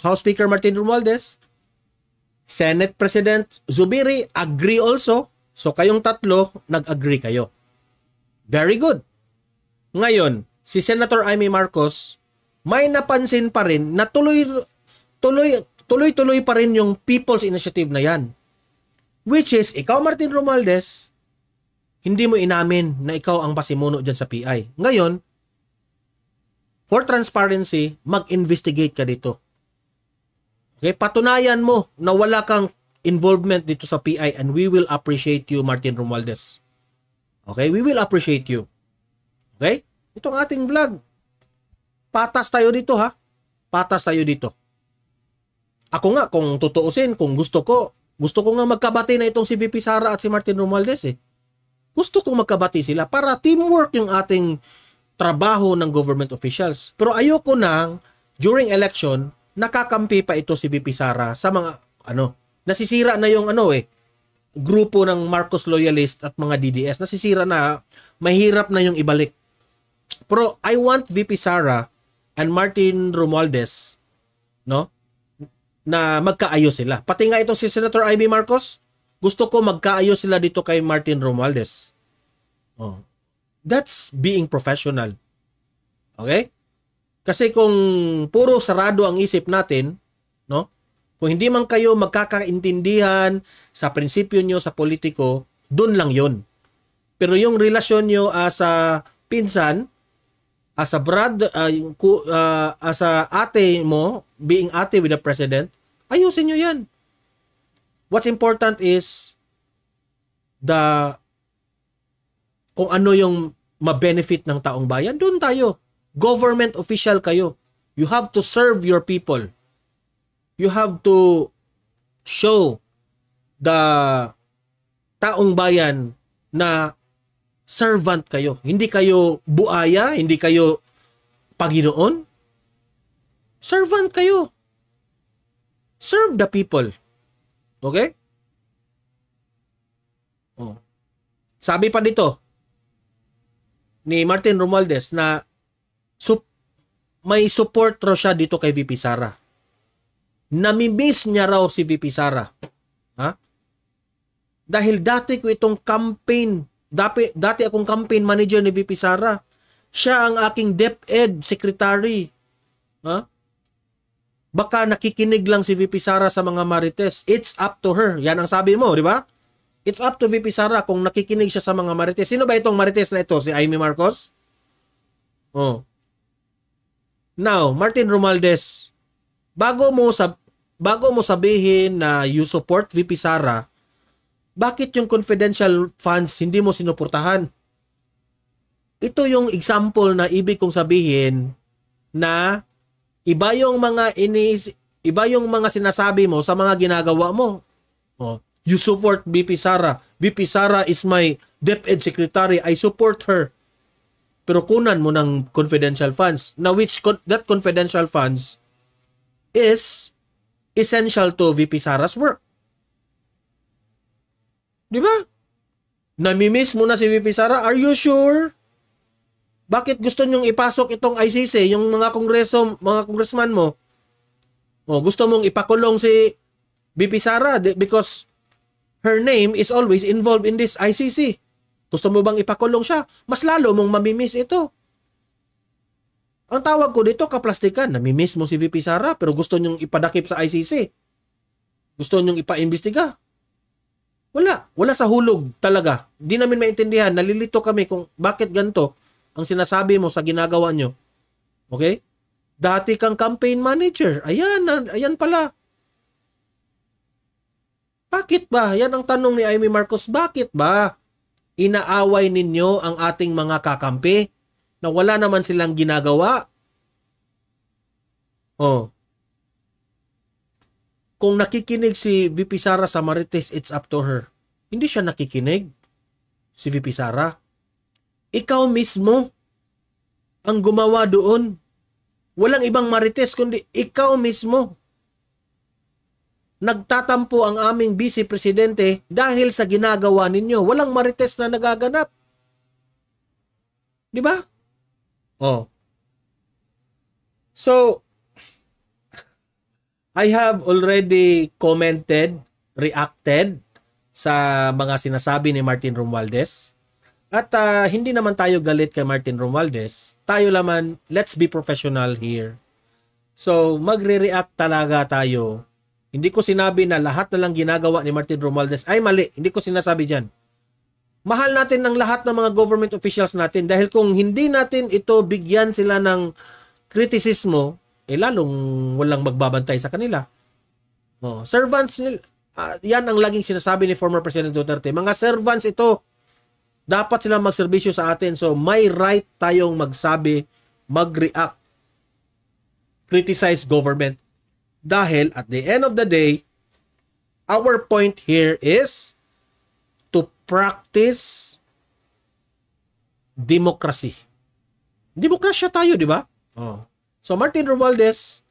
House Speaker Martin Romualdez, Senate President Zubiri agree also. So kayong tatlo, nag-agree kayo. Very good. Ngayon, si Senator Amy Marcos, may napansin pa rin na tuloy, tuloy, tuloy-tuloy pa rin yung people's initiative na yan. Which is, ikaw Martin Romualdez, hindi mo inamin na ikaw ang pasimuno dyan sa PI. Ngayon, for transparency, mag-investigate ka dito. Okay, patunayan mo na wala kang involvement dito sa PI and we will appreciate you, Martin Romualdez. Okay, we will appreciate you. Okay? itong ating vlog. Patas tayo dito ha. Patas tayo dito. Ako nga, kung tutuusin, kung gusto ko, gusto ko nga magkabati na itong si VP Sara at si Martin Romualdez eh. Gusto kong magkabati sila para teamwork yung ating trabaho ng government officials. Pero ayoko nang during election, nakakampi pa ito si VP Sara sa mga ano, nasisira na yung ano eh, grupo ng Marcos Loyalist at mga DDS, nasisira na, mahirap na yung ibalik. Pero I want VP Sara and Martin Romualdez, no? na magkaayos sila. Pati nga itong si Senator Amy Marcos, gusto ko magkaayos sila dito kay Martin Romualdez. Oh. That's being professional. Okay? Kasi kung puro sarado ang isip natin, no? Kung hindi man kayo magkakaintindihan sa prinsipyo nyo sa politiko, doon lang yon. Pero yung relasyon nyo as ah, a pinsan, as a brad uh, uh, as a ate mo, being ate with the president, ayusin niyo yan. What's important is the kung ano yung ma-benefit ng taong bayan, doon tayo. Government official kayo. You have to serve your people. You have to show the taong bayan na servant kayo. Hindi kayo buaya, hindi kayo paginoon. Servant kayo. Serve the people. Okay? Oh. Sabi pa dito ni Martin Romualdez na sup, may support raw siya dito kay VP Sara. Namimiss niya raw si VP Sara. Ha? Dahil dati ko itong campaign Dati, dati akong campaign manager ni VP Sara. Siya ang aking DepEd secretary. Ha? Baka nakikinig lang si VP Sara sa mga marites. It's up to her. Yan ang sabi mo, di ba? It's up to VP Sara kung nakikinig siya sa mga marites. Sino ba itong marites na ito? Si Amy Marcos? Oh. Now, Martin Romualdez, bago mo sa bago mo sabihin na you support VP Sara, bakit yung confidential funds hindi mo sinuportahan? Ito yung example na ibig kong sabihin na iba yung mga inis iba yung mga sinasabi mo sa mga ginagawa mo. Oh, you support VP Sara. VP Sara is my DepEd e secretary. I support her. Pero kunan mo ng confidential funds na which con that confidential funds is essential to VP Sara's work. Di ba? Namimiss mo na si VP Sara. Are you sure? Bakit gusto niyong ipasok itong ICC, yung mga kongreso, mga kongresman mo? O, oh, gusto mong ipakulong si VP Sara because her name is always involved in this ICC. Gusto mo bang ipakulong siya? Mas lalo mong mamimiss ito. Ang tawag ko dito, kaplastikan. Namimiss mo si VP Sara pero gusto niyong ipadakip sa ICC. Gusto niyong ipa-imbestiga. Wala. Wala sa hulog talaga. Hindi namin maintindihan. Nalilito kami kung bakit ganito ang sinasabi mo sa ginagawa nyo. Okay? Dati kang campaign manager. Ayan, ah, ayan pala. Bakit ba? Yan ang tanong ni Amy Marcos. Bakit ba inaaway ninyo ang ating mga kakampi na wala naman silang ginagawa? Oh, kung nakikinig si VP Sara sa Marites, it's up to her. Hindi siya nakikinig, si VP Sara. Ikaw mismo ang gumawa doon. Walang ibang Marites, kundi ikaw mismo. Nagtatampo ang aming Vice Presidente dahil sa ginagawa ninyo. Walang Marites na nagaganap. Di ba? Oh. So, I have already commented, reacted sa mga sinasabi ni Martin Romualdez. At uh, hindi naman tayo galit kay Martin Romualdez. Tayo laman, let's be professional here. So, magre-react talaga tayo. Hindi ko sinabi na lahat na lang ginagawa ni Martin Romualdez ay mali. Hindi ko sinasabi dyan. Mahal natin ng lahat ng mga government officials natin dahil kung hindi natin ito bigyan sila ng kritisismo, eh lalong walang magbabantay sa kanila. Oh, servants nila, uh, yan ang laging sinasabi ni former President Duterte. Mga servants ito, dapat sila magserbisyo sa atin. So may right tayong magsabi, mag-react, criticize government. Dahil at the end of the day, our point here is to practice democracy. Demokrasya tayo, di ba? Oh. So Martin Romualdez,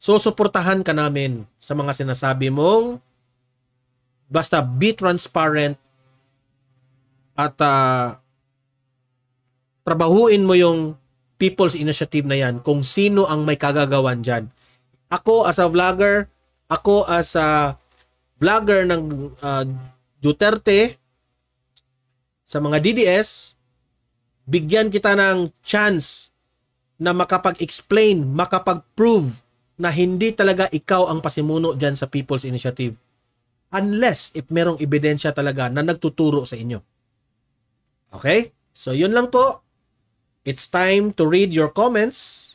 susuportahan ka namin sa mga sinasabi mong basta be transparent at uh, trabahuin mo yung people's initiative na yan kung sino ang may kagagawan dyan. Ako as a vlogger, ako as a vlogger ng uh, Duterte sa mga DDS, bigyan kita ng chance na makapag-explain, makapag-prove na hindi talaga ikaw ang pasimuno dyan sa People's Initiative unless if merong ebidensya talaga na nagtuturo sa inyo. Okay? So, yun lang po. It's time to read your comments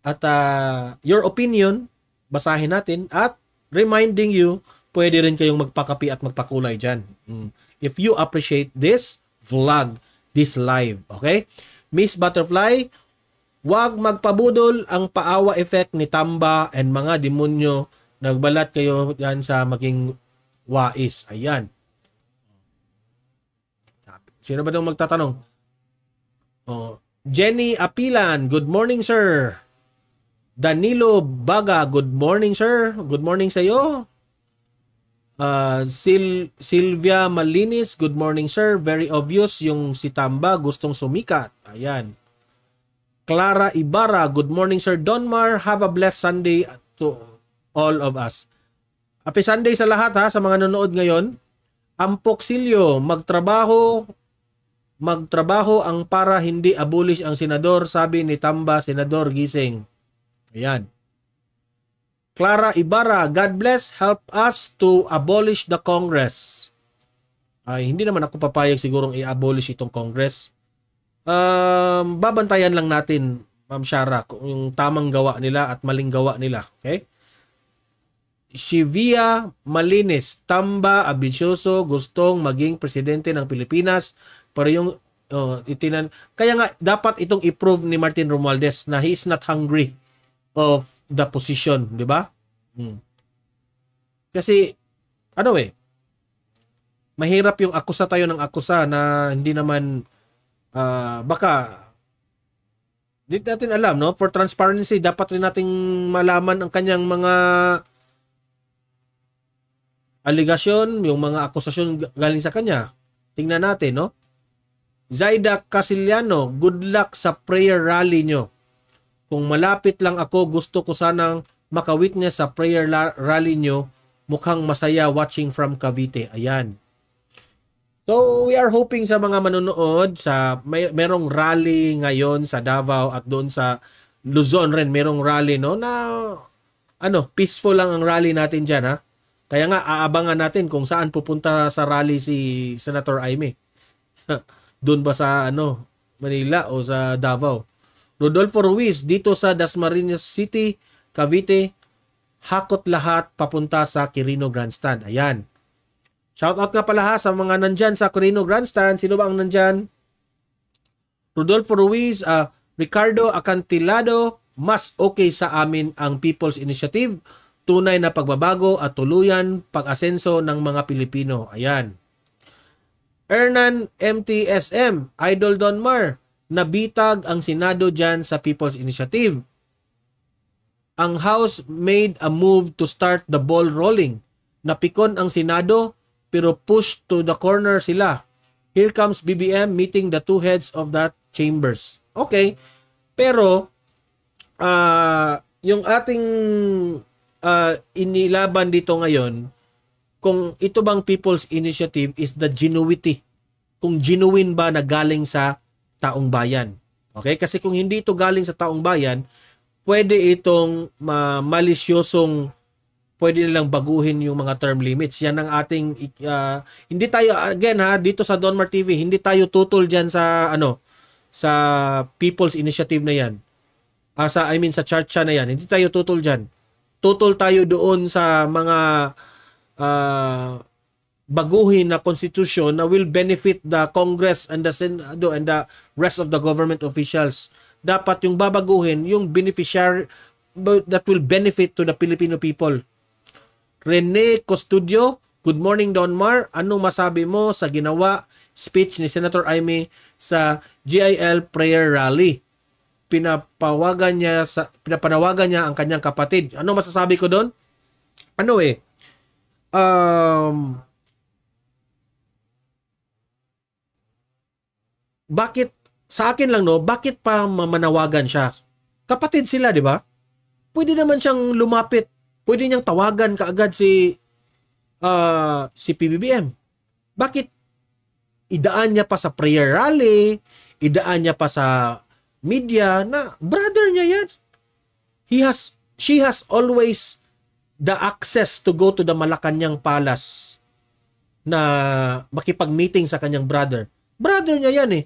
at uh, your opinion. Basahin natin at reminding you, pwede rin kayong magpakapi at magpakulay dyan. Mm. If you appreciate this vlog, this live, okay? Miss Butterfly, Huwag magpabudol ang paawa effect ni Tamba and mga demonyo. Nagbalat kayo yan sa maging wais. Ayan. Sino ba daw magtatanong? Oh, Jenny Apilan, good morning sir. Danilo Baga, good morning sir. Good morning sa iyo. Uh, Sil Sylvia Malinis, good morning sir. Very obvious yung si Tamba gustong sumikat. Ayan. Clara Ibarra, good morning Sir Donmar. Have a blessed Sunday to all of us. Happy Sunday sa lahat ha, sa mga nanonood ngayon. Ampok Silio, magtrabaho, magtrabaho ang para hindi abolish ang senador, sabi ni Tamba, Senador Gising. Ayan. Clara Ibarra, God bless, help us to abolish the Congress. Ay, hindi naman ako papayag sigurong i-abolish itong Congress um, babantayan lang natin, Ma'am Shara, yung tamang gawa nila at maling gawa nila. Okay? Shivia Malines, tamba, abisyoso, gustong maging presidente ng Pilipinas, pero yung uh, itinan kaya nga dapat itong i-prove ni Martin Romualdez na he is not hungry of the position, di ba? Hmm. Kasi ano eh mahirap yung akusa tayo ng akusa na hindi naman uh, baka di natin alam no for transparency dapat rin nating malaman ang kanyang mga aligasyon, yung mga akusasyon galing sa kanya. Tingnan natin, no? Zaida Casiliano, good luck sa prayer rally nyo. Kung malapit lang ako, gusto ko sanang makawitness sa prayer rally nyo. Mukhang masaya watching from Cavite. Ayan. So we are hoping sa mga manonood sa may merong rally ngayon sa Davao at doon sa Luzon rin merong rally no na ano peaceful lang ang rally natin diyan ha. Kaya nga aabangan natin kung saan pupunta sa rally si Senator Aime. doon ba sa ano Manila o sa Davao? Rodolfo Ruiz dito sa Dasmariñas City, Cavite, hakot lahat papunta sa Quirino Grandstand. Ayan. Shoutout nga pala ha sa mga nandyan sa Corino Grandstand. Sino ba ang nandyan? Rodolfo Ruiz, uh, Ricardo Acantilado, mas okay sa amin ang People's Initiative, tunay na pagbabago at tuluyan pag-asenso ng mga Pilipino. Ayan. Ernan MTSM, Idol Don Mar, nabitag ang Senado dyan sa People's Initiative. Ang House made a move to start the ball rolling. Napikon ang Senado pero push to the corner sila. Here comes BBM meeting the two heads of that chambers. Okay, pero uh, yung ating uh, inilaban dito ngayon, kung ito bang people's initiative is the genuity. Kung genuine ba na galing sa taong bayan. Okay? Kasi kung hindi ito galing sa taong bayan, pwede itong uh, malisyosong pwede nilang baguhin yung mga term limits. Yan ang ating uh, hindi tayo again ha dito sa Donmar TV, hindi tayo tutol diyan sa ano sa People's Initiative na yan. Uh, sa I mean sa charcha na yan. Hindi tayo tutol diyan. Tutol tayo doon sa mga uh, baguhin na constitution na will benefit the Congress and the Senado and the rest of the government officials. Dapat yung babaguhin yung beneficiary that will benefit to the Filipino people. Rene Costudio, good morning Donmar. Mar. Ano masabi mo sa ginawa speech ni Senator Aimee sa GIL prayer rally? Pinapawagan niya sa pinapanawagan niya ang kanyang kapatid. Ano masasabi ko doon? Ano eh? Um, bakit sa akin lang no, bakit pa mamanawagan siya? Kapatid sila, di ba? Pwede naman siyang lumapit pwede niyang tawagan kaagad si uh, si PBBM. Bakit idaan niya pa sa prayer rally, idaan niya pa sa media na brother niya yan. He has she has always the access to go to the Malacanang Palace na makipag-meeting sa kanyang brother. Brother niya yan eh.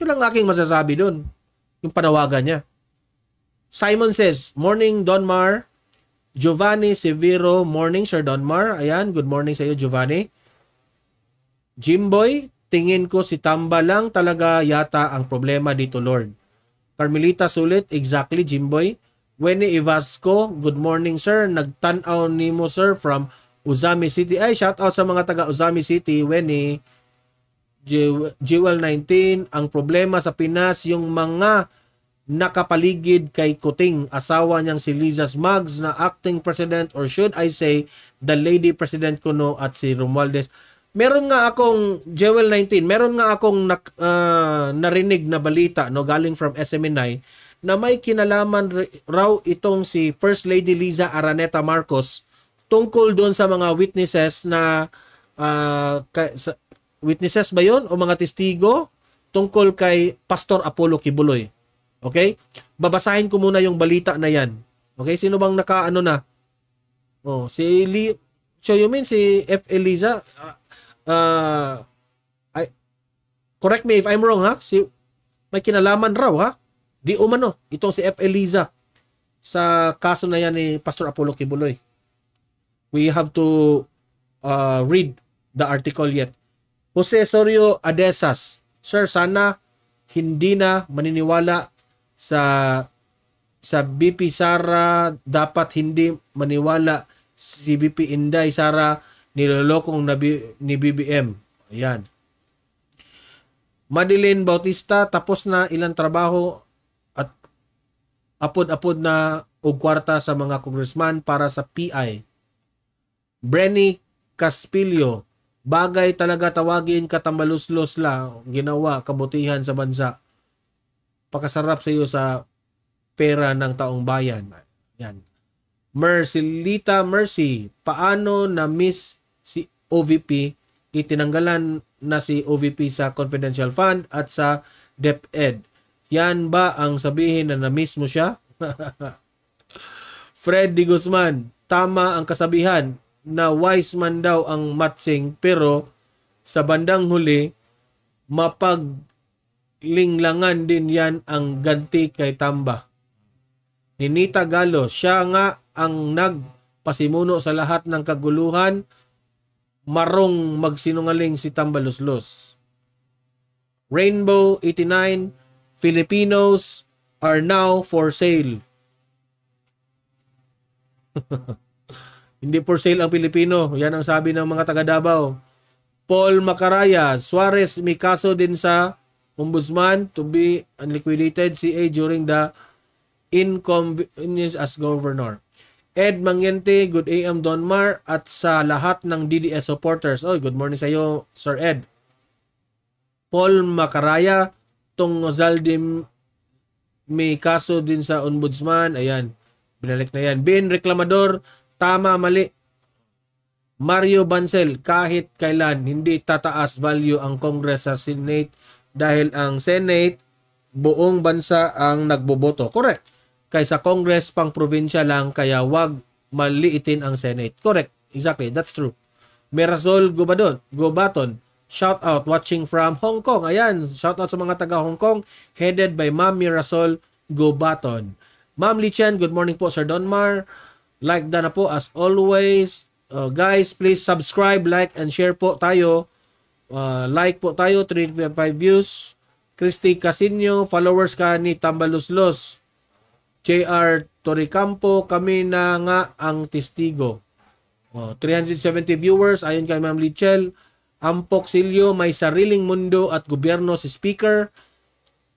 Yun lang aking masasabi doon. Yung panawagan niya. Simon says, Morning, Donmar. Mar. Giovanni Severo, morning Sir Donmar. Ayan, good morning sa iyo Giovanni. Jimboy, tingin ko si Tamba lang talaga yata ang problema dito Lord. Carmelita sulit, exactly Jimboy. Wenny Ivasco, good morning sir. Nagtanaw ni mo sir from Uzami City. Ay, shout out sa mga taga Uzami City, Wenny. Jewel 19, ang problema sa Pinas, yung mga nakapaligid kay Kuting, asawa niyang si Liza Smugs na acting president or should I say the lady president kuno at si Romualdez. Meron nga akong Jewel 19, meron nga akong nak, uh, narinig na balita no galing from SMNI na may kinalaman raw itong si First Lady Liza Araneta Marcos tungkol doon sa mga witnesses na uh, ka, sa, witnesses ba 'yon o mga testigo tungkol kay Pastor Apollo Kibuloy. Okay? Babasahin ko muna yung balita na yan. Okay? Sino bang nakaano na? Oh, si Lee, so you mean si F. Eliza? Uh, uh, I, correct me if I'm wrong ha? Si, may kinalaman raw ha? Di umano, itong si F. Eliza sa kaso na yan ni Pastor Apollo Kibuloy. We have to uh, read the article yet. Jose Osorio Adesas, Sir, sana hindi na maniniwala sa sa BP Sara dapat hindi maniwala si BP Inday Sara nilolokong nabi, ni BBM. Ayan. Madeline Bautista tapos na ilang trabaho at apod-apod na og kwarta sa mga congressman para sa PI. Brenny Caspilio bagay talaga tawagin katambaluslos la ginawa kabutihan sa bansa pagkasarap sa iyo sa pera ng taong bayan. Yan. Mercy, Lita Mercy, paano na miss si OVP? Itinanggalan na si OVP sa confidential fund at sa DepEd. Yan ba ang sabihin na na-miss mo siya? Fred D. Guzman, tama ang kasabihan na wise man daw ang matsing pero sa bandang huli mapag linglangan din yan ang ganti kay Tamba. Ni Nita Galo, siya nga ang nagpasimuno sa lahat ng kaguluhan, marong magsinungaling si Tambaluslos. Rainbow 89, Filipinos are now for sale. Hindi for sale ang Pilipino. Yan ang sabi ng mga taga Davao. Paul Macaraya, Suarez may kaso din sa ombudsman to be unliquidated CA during the inconvenience as governor. Ed Mangyente, good AM Donmar at sa lahat ng DDS supporters. Oh, good morning sa iyo, Sir Ed. Paul Makaraya, tong Zaldim may kaso din sa ombudsman. Ayan, binalik na yan. Bin Reklamador, tama, mali. Mario Bansel, kahit kailan hindi tataas value ang Congress sa Senate dahil ang Senate, buong bansa ang nagboboto. Correct. Kaysa Congress, pang probinsya lang, kaya wag maliitin ang Senate. Correct. Exactly. That's true. Merazol Gubadon, Gubaton, shout out watching from Hong Kong. Ayan, shout out sa mga taga Hong Kong headed by Ma'am Mirasol Gobaton. Ma'am Lichen, good morning po Sir Donmar. Like da na po as always. Uh, guys, please subscribe, like, and share po tayo Uh, like po tayo, 3.5 views. Christy Casino, followers ka ni Tambaluslos. JR Toricampo, kami na nga ang testigo. Oh, 370 viewers, ayon kay Ma'am Lichel. Ampok Silio, may sariling mundo at gobyerno si Speaker.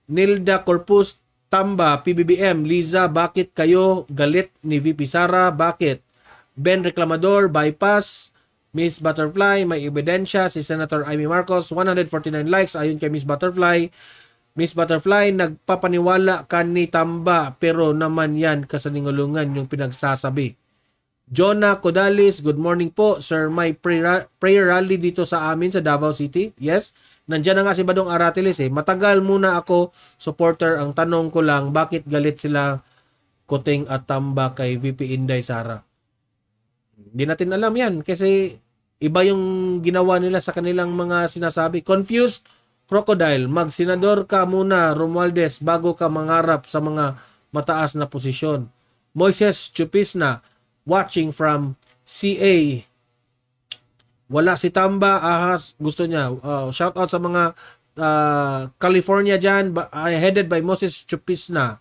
Nilda Corpus, Tamba, PBBM. Liza, bakit kayo galit ni VP Sara? Bakit? Ben Reclamador, Bypass. Miss Butterfly, may ebidensya si Senator Amy Marcos, 149 likes ayon kay Miss Butterfly. Miss Butterfly, nagpapaniwala ka ni Tamba pero naman yan kasaningulungan yung pinagsasabi. Jonah Codalis, good morning po. Sir, may prayer, rally dito sa amin sa Davao City. Yes, nandiyan na nga si Badong Aratilis eh. Matagal muna ako supporter. Ang tanong ko lang, bakit galit sila Kuting at Tamba kay VP Inday Sara? Hindi natin alam yan kasi Iba yung ginawa nila sa kanilang mga sinasabi. Confused crocodile, magsenador ka muna Romualdez bago ka mangarap sa mga mataas na posisyon. Moises Chupisna, watching from CA. Wala si Tamba, ahas, gusto niya. Uh, shout out sa mga uh, California dyan, uh, headed by Moses Chupisna.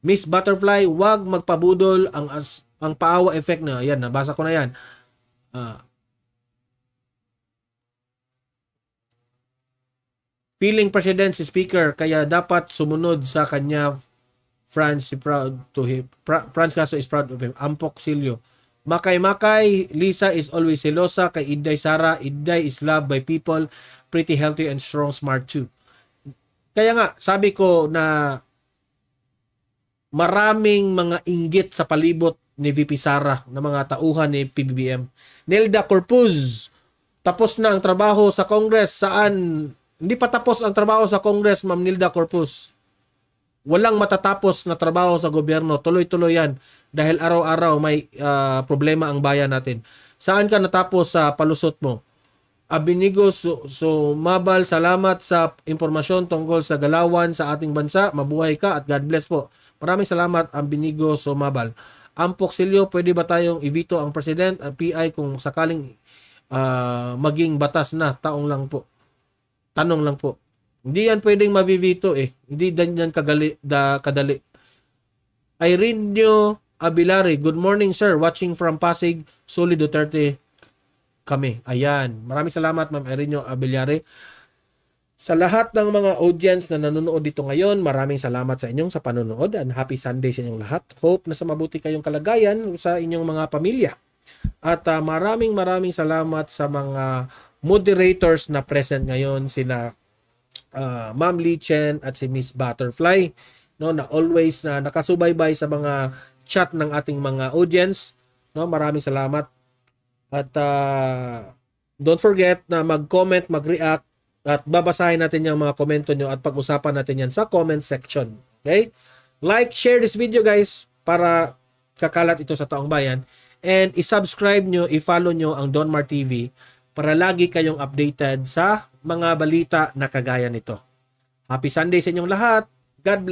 Miss Butterfly, wag magpabudol ang as, ang paawa effect na. Ayan, nabasa ko na yan uh, feeling president si speaker kaya dapat sumunod sa kanya France is proud to him pra, France kaso is proud of him ampok silyo makay makay Lisa is always selosa kay Iday Sara Iday is loved by people pretty healthy and strong smart too kaya nga sabi ko na maraming mga inggit sa palibot ni VP Sara ng mga tauhan ni PBBM. Nelda Corpuz, tapos na ang trabaho sa Congress. Saan? Hindi pa tapos ang trabaho sa Congress, Ma'am Nelda Corpuz. Walang matatapos na trabaho sa gobyerno. Tuloy-tuloy yan dahil araw-araw may uh, problema ang bayan natin. Saan ka natapos sa palusot mo? Abinigo so, so Mabal, salamat sa impormasyon tungkol sa galawan sa ating bansa. Mabuhay ka at God bless po. Maraming salamat Abinigo so Mabal. Ang Poksilyo, pwede ba tayong ibito ang President, ang PI kung sakaling uh, maging batas na? Taong lang po. Tanong lang po. Hindi yan pwedeng mabibito eh. Hindi yan kagali, da, kadali. Irinio Abilari, good morning sir. Watching from Pasig, Soli Duterte kami. Ayan. Maraming salamat Ma'am Irinio Abilari. Sa lahat ng mga audience na nanonood dito ngayon, maraming salamat sa inyong sa panonood and happy Sunday sa inyong lahat. Hope na sa mabuti kayong kalagayan sa inyong mga pamilya. At uh, maraming maraming salamat sa mga moderators na present ngayon sina uh, Ma'am Lee Chen at si Miss Butterfly no na always na nakasubaybay sa mga chat ng ating mga audience no maraming salamat at uh, don't forget na mag-comment mag-react at babasahin natin yung mga komento nyo at pag-usapan natin yan sa comment section. Okay? Like, share this video guys para kakalat ito sa taong bayan. And isubscribe nyo, i-follow nyo ang Donmar TV para lagi kayong updated sa mga balita na kagaya nito. Happy Sunday sa inyong lahat. God bless.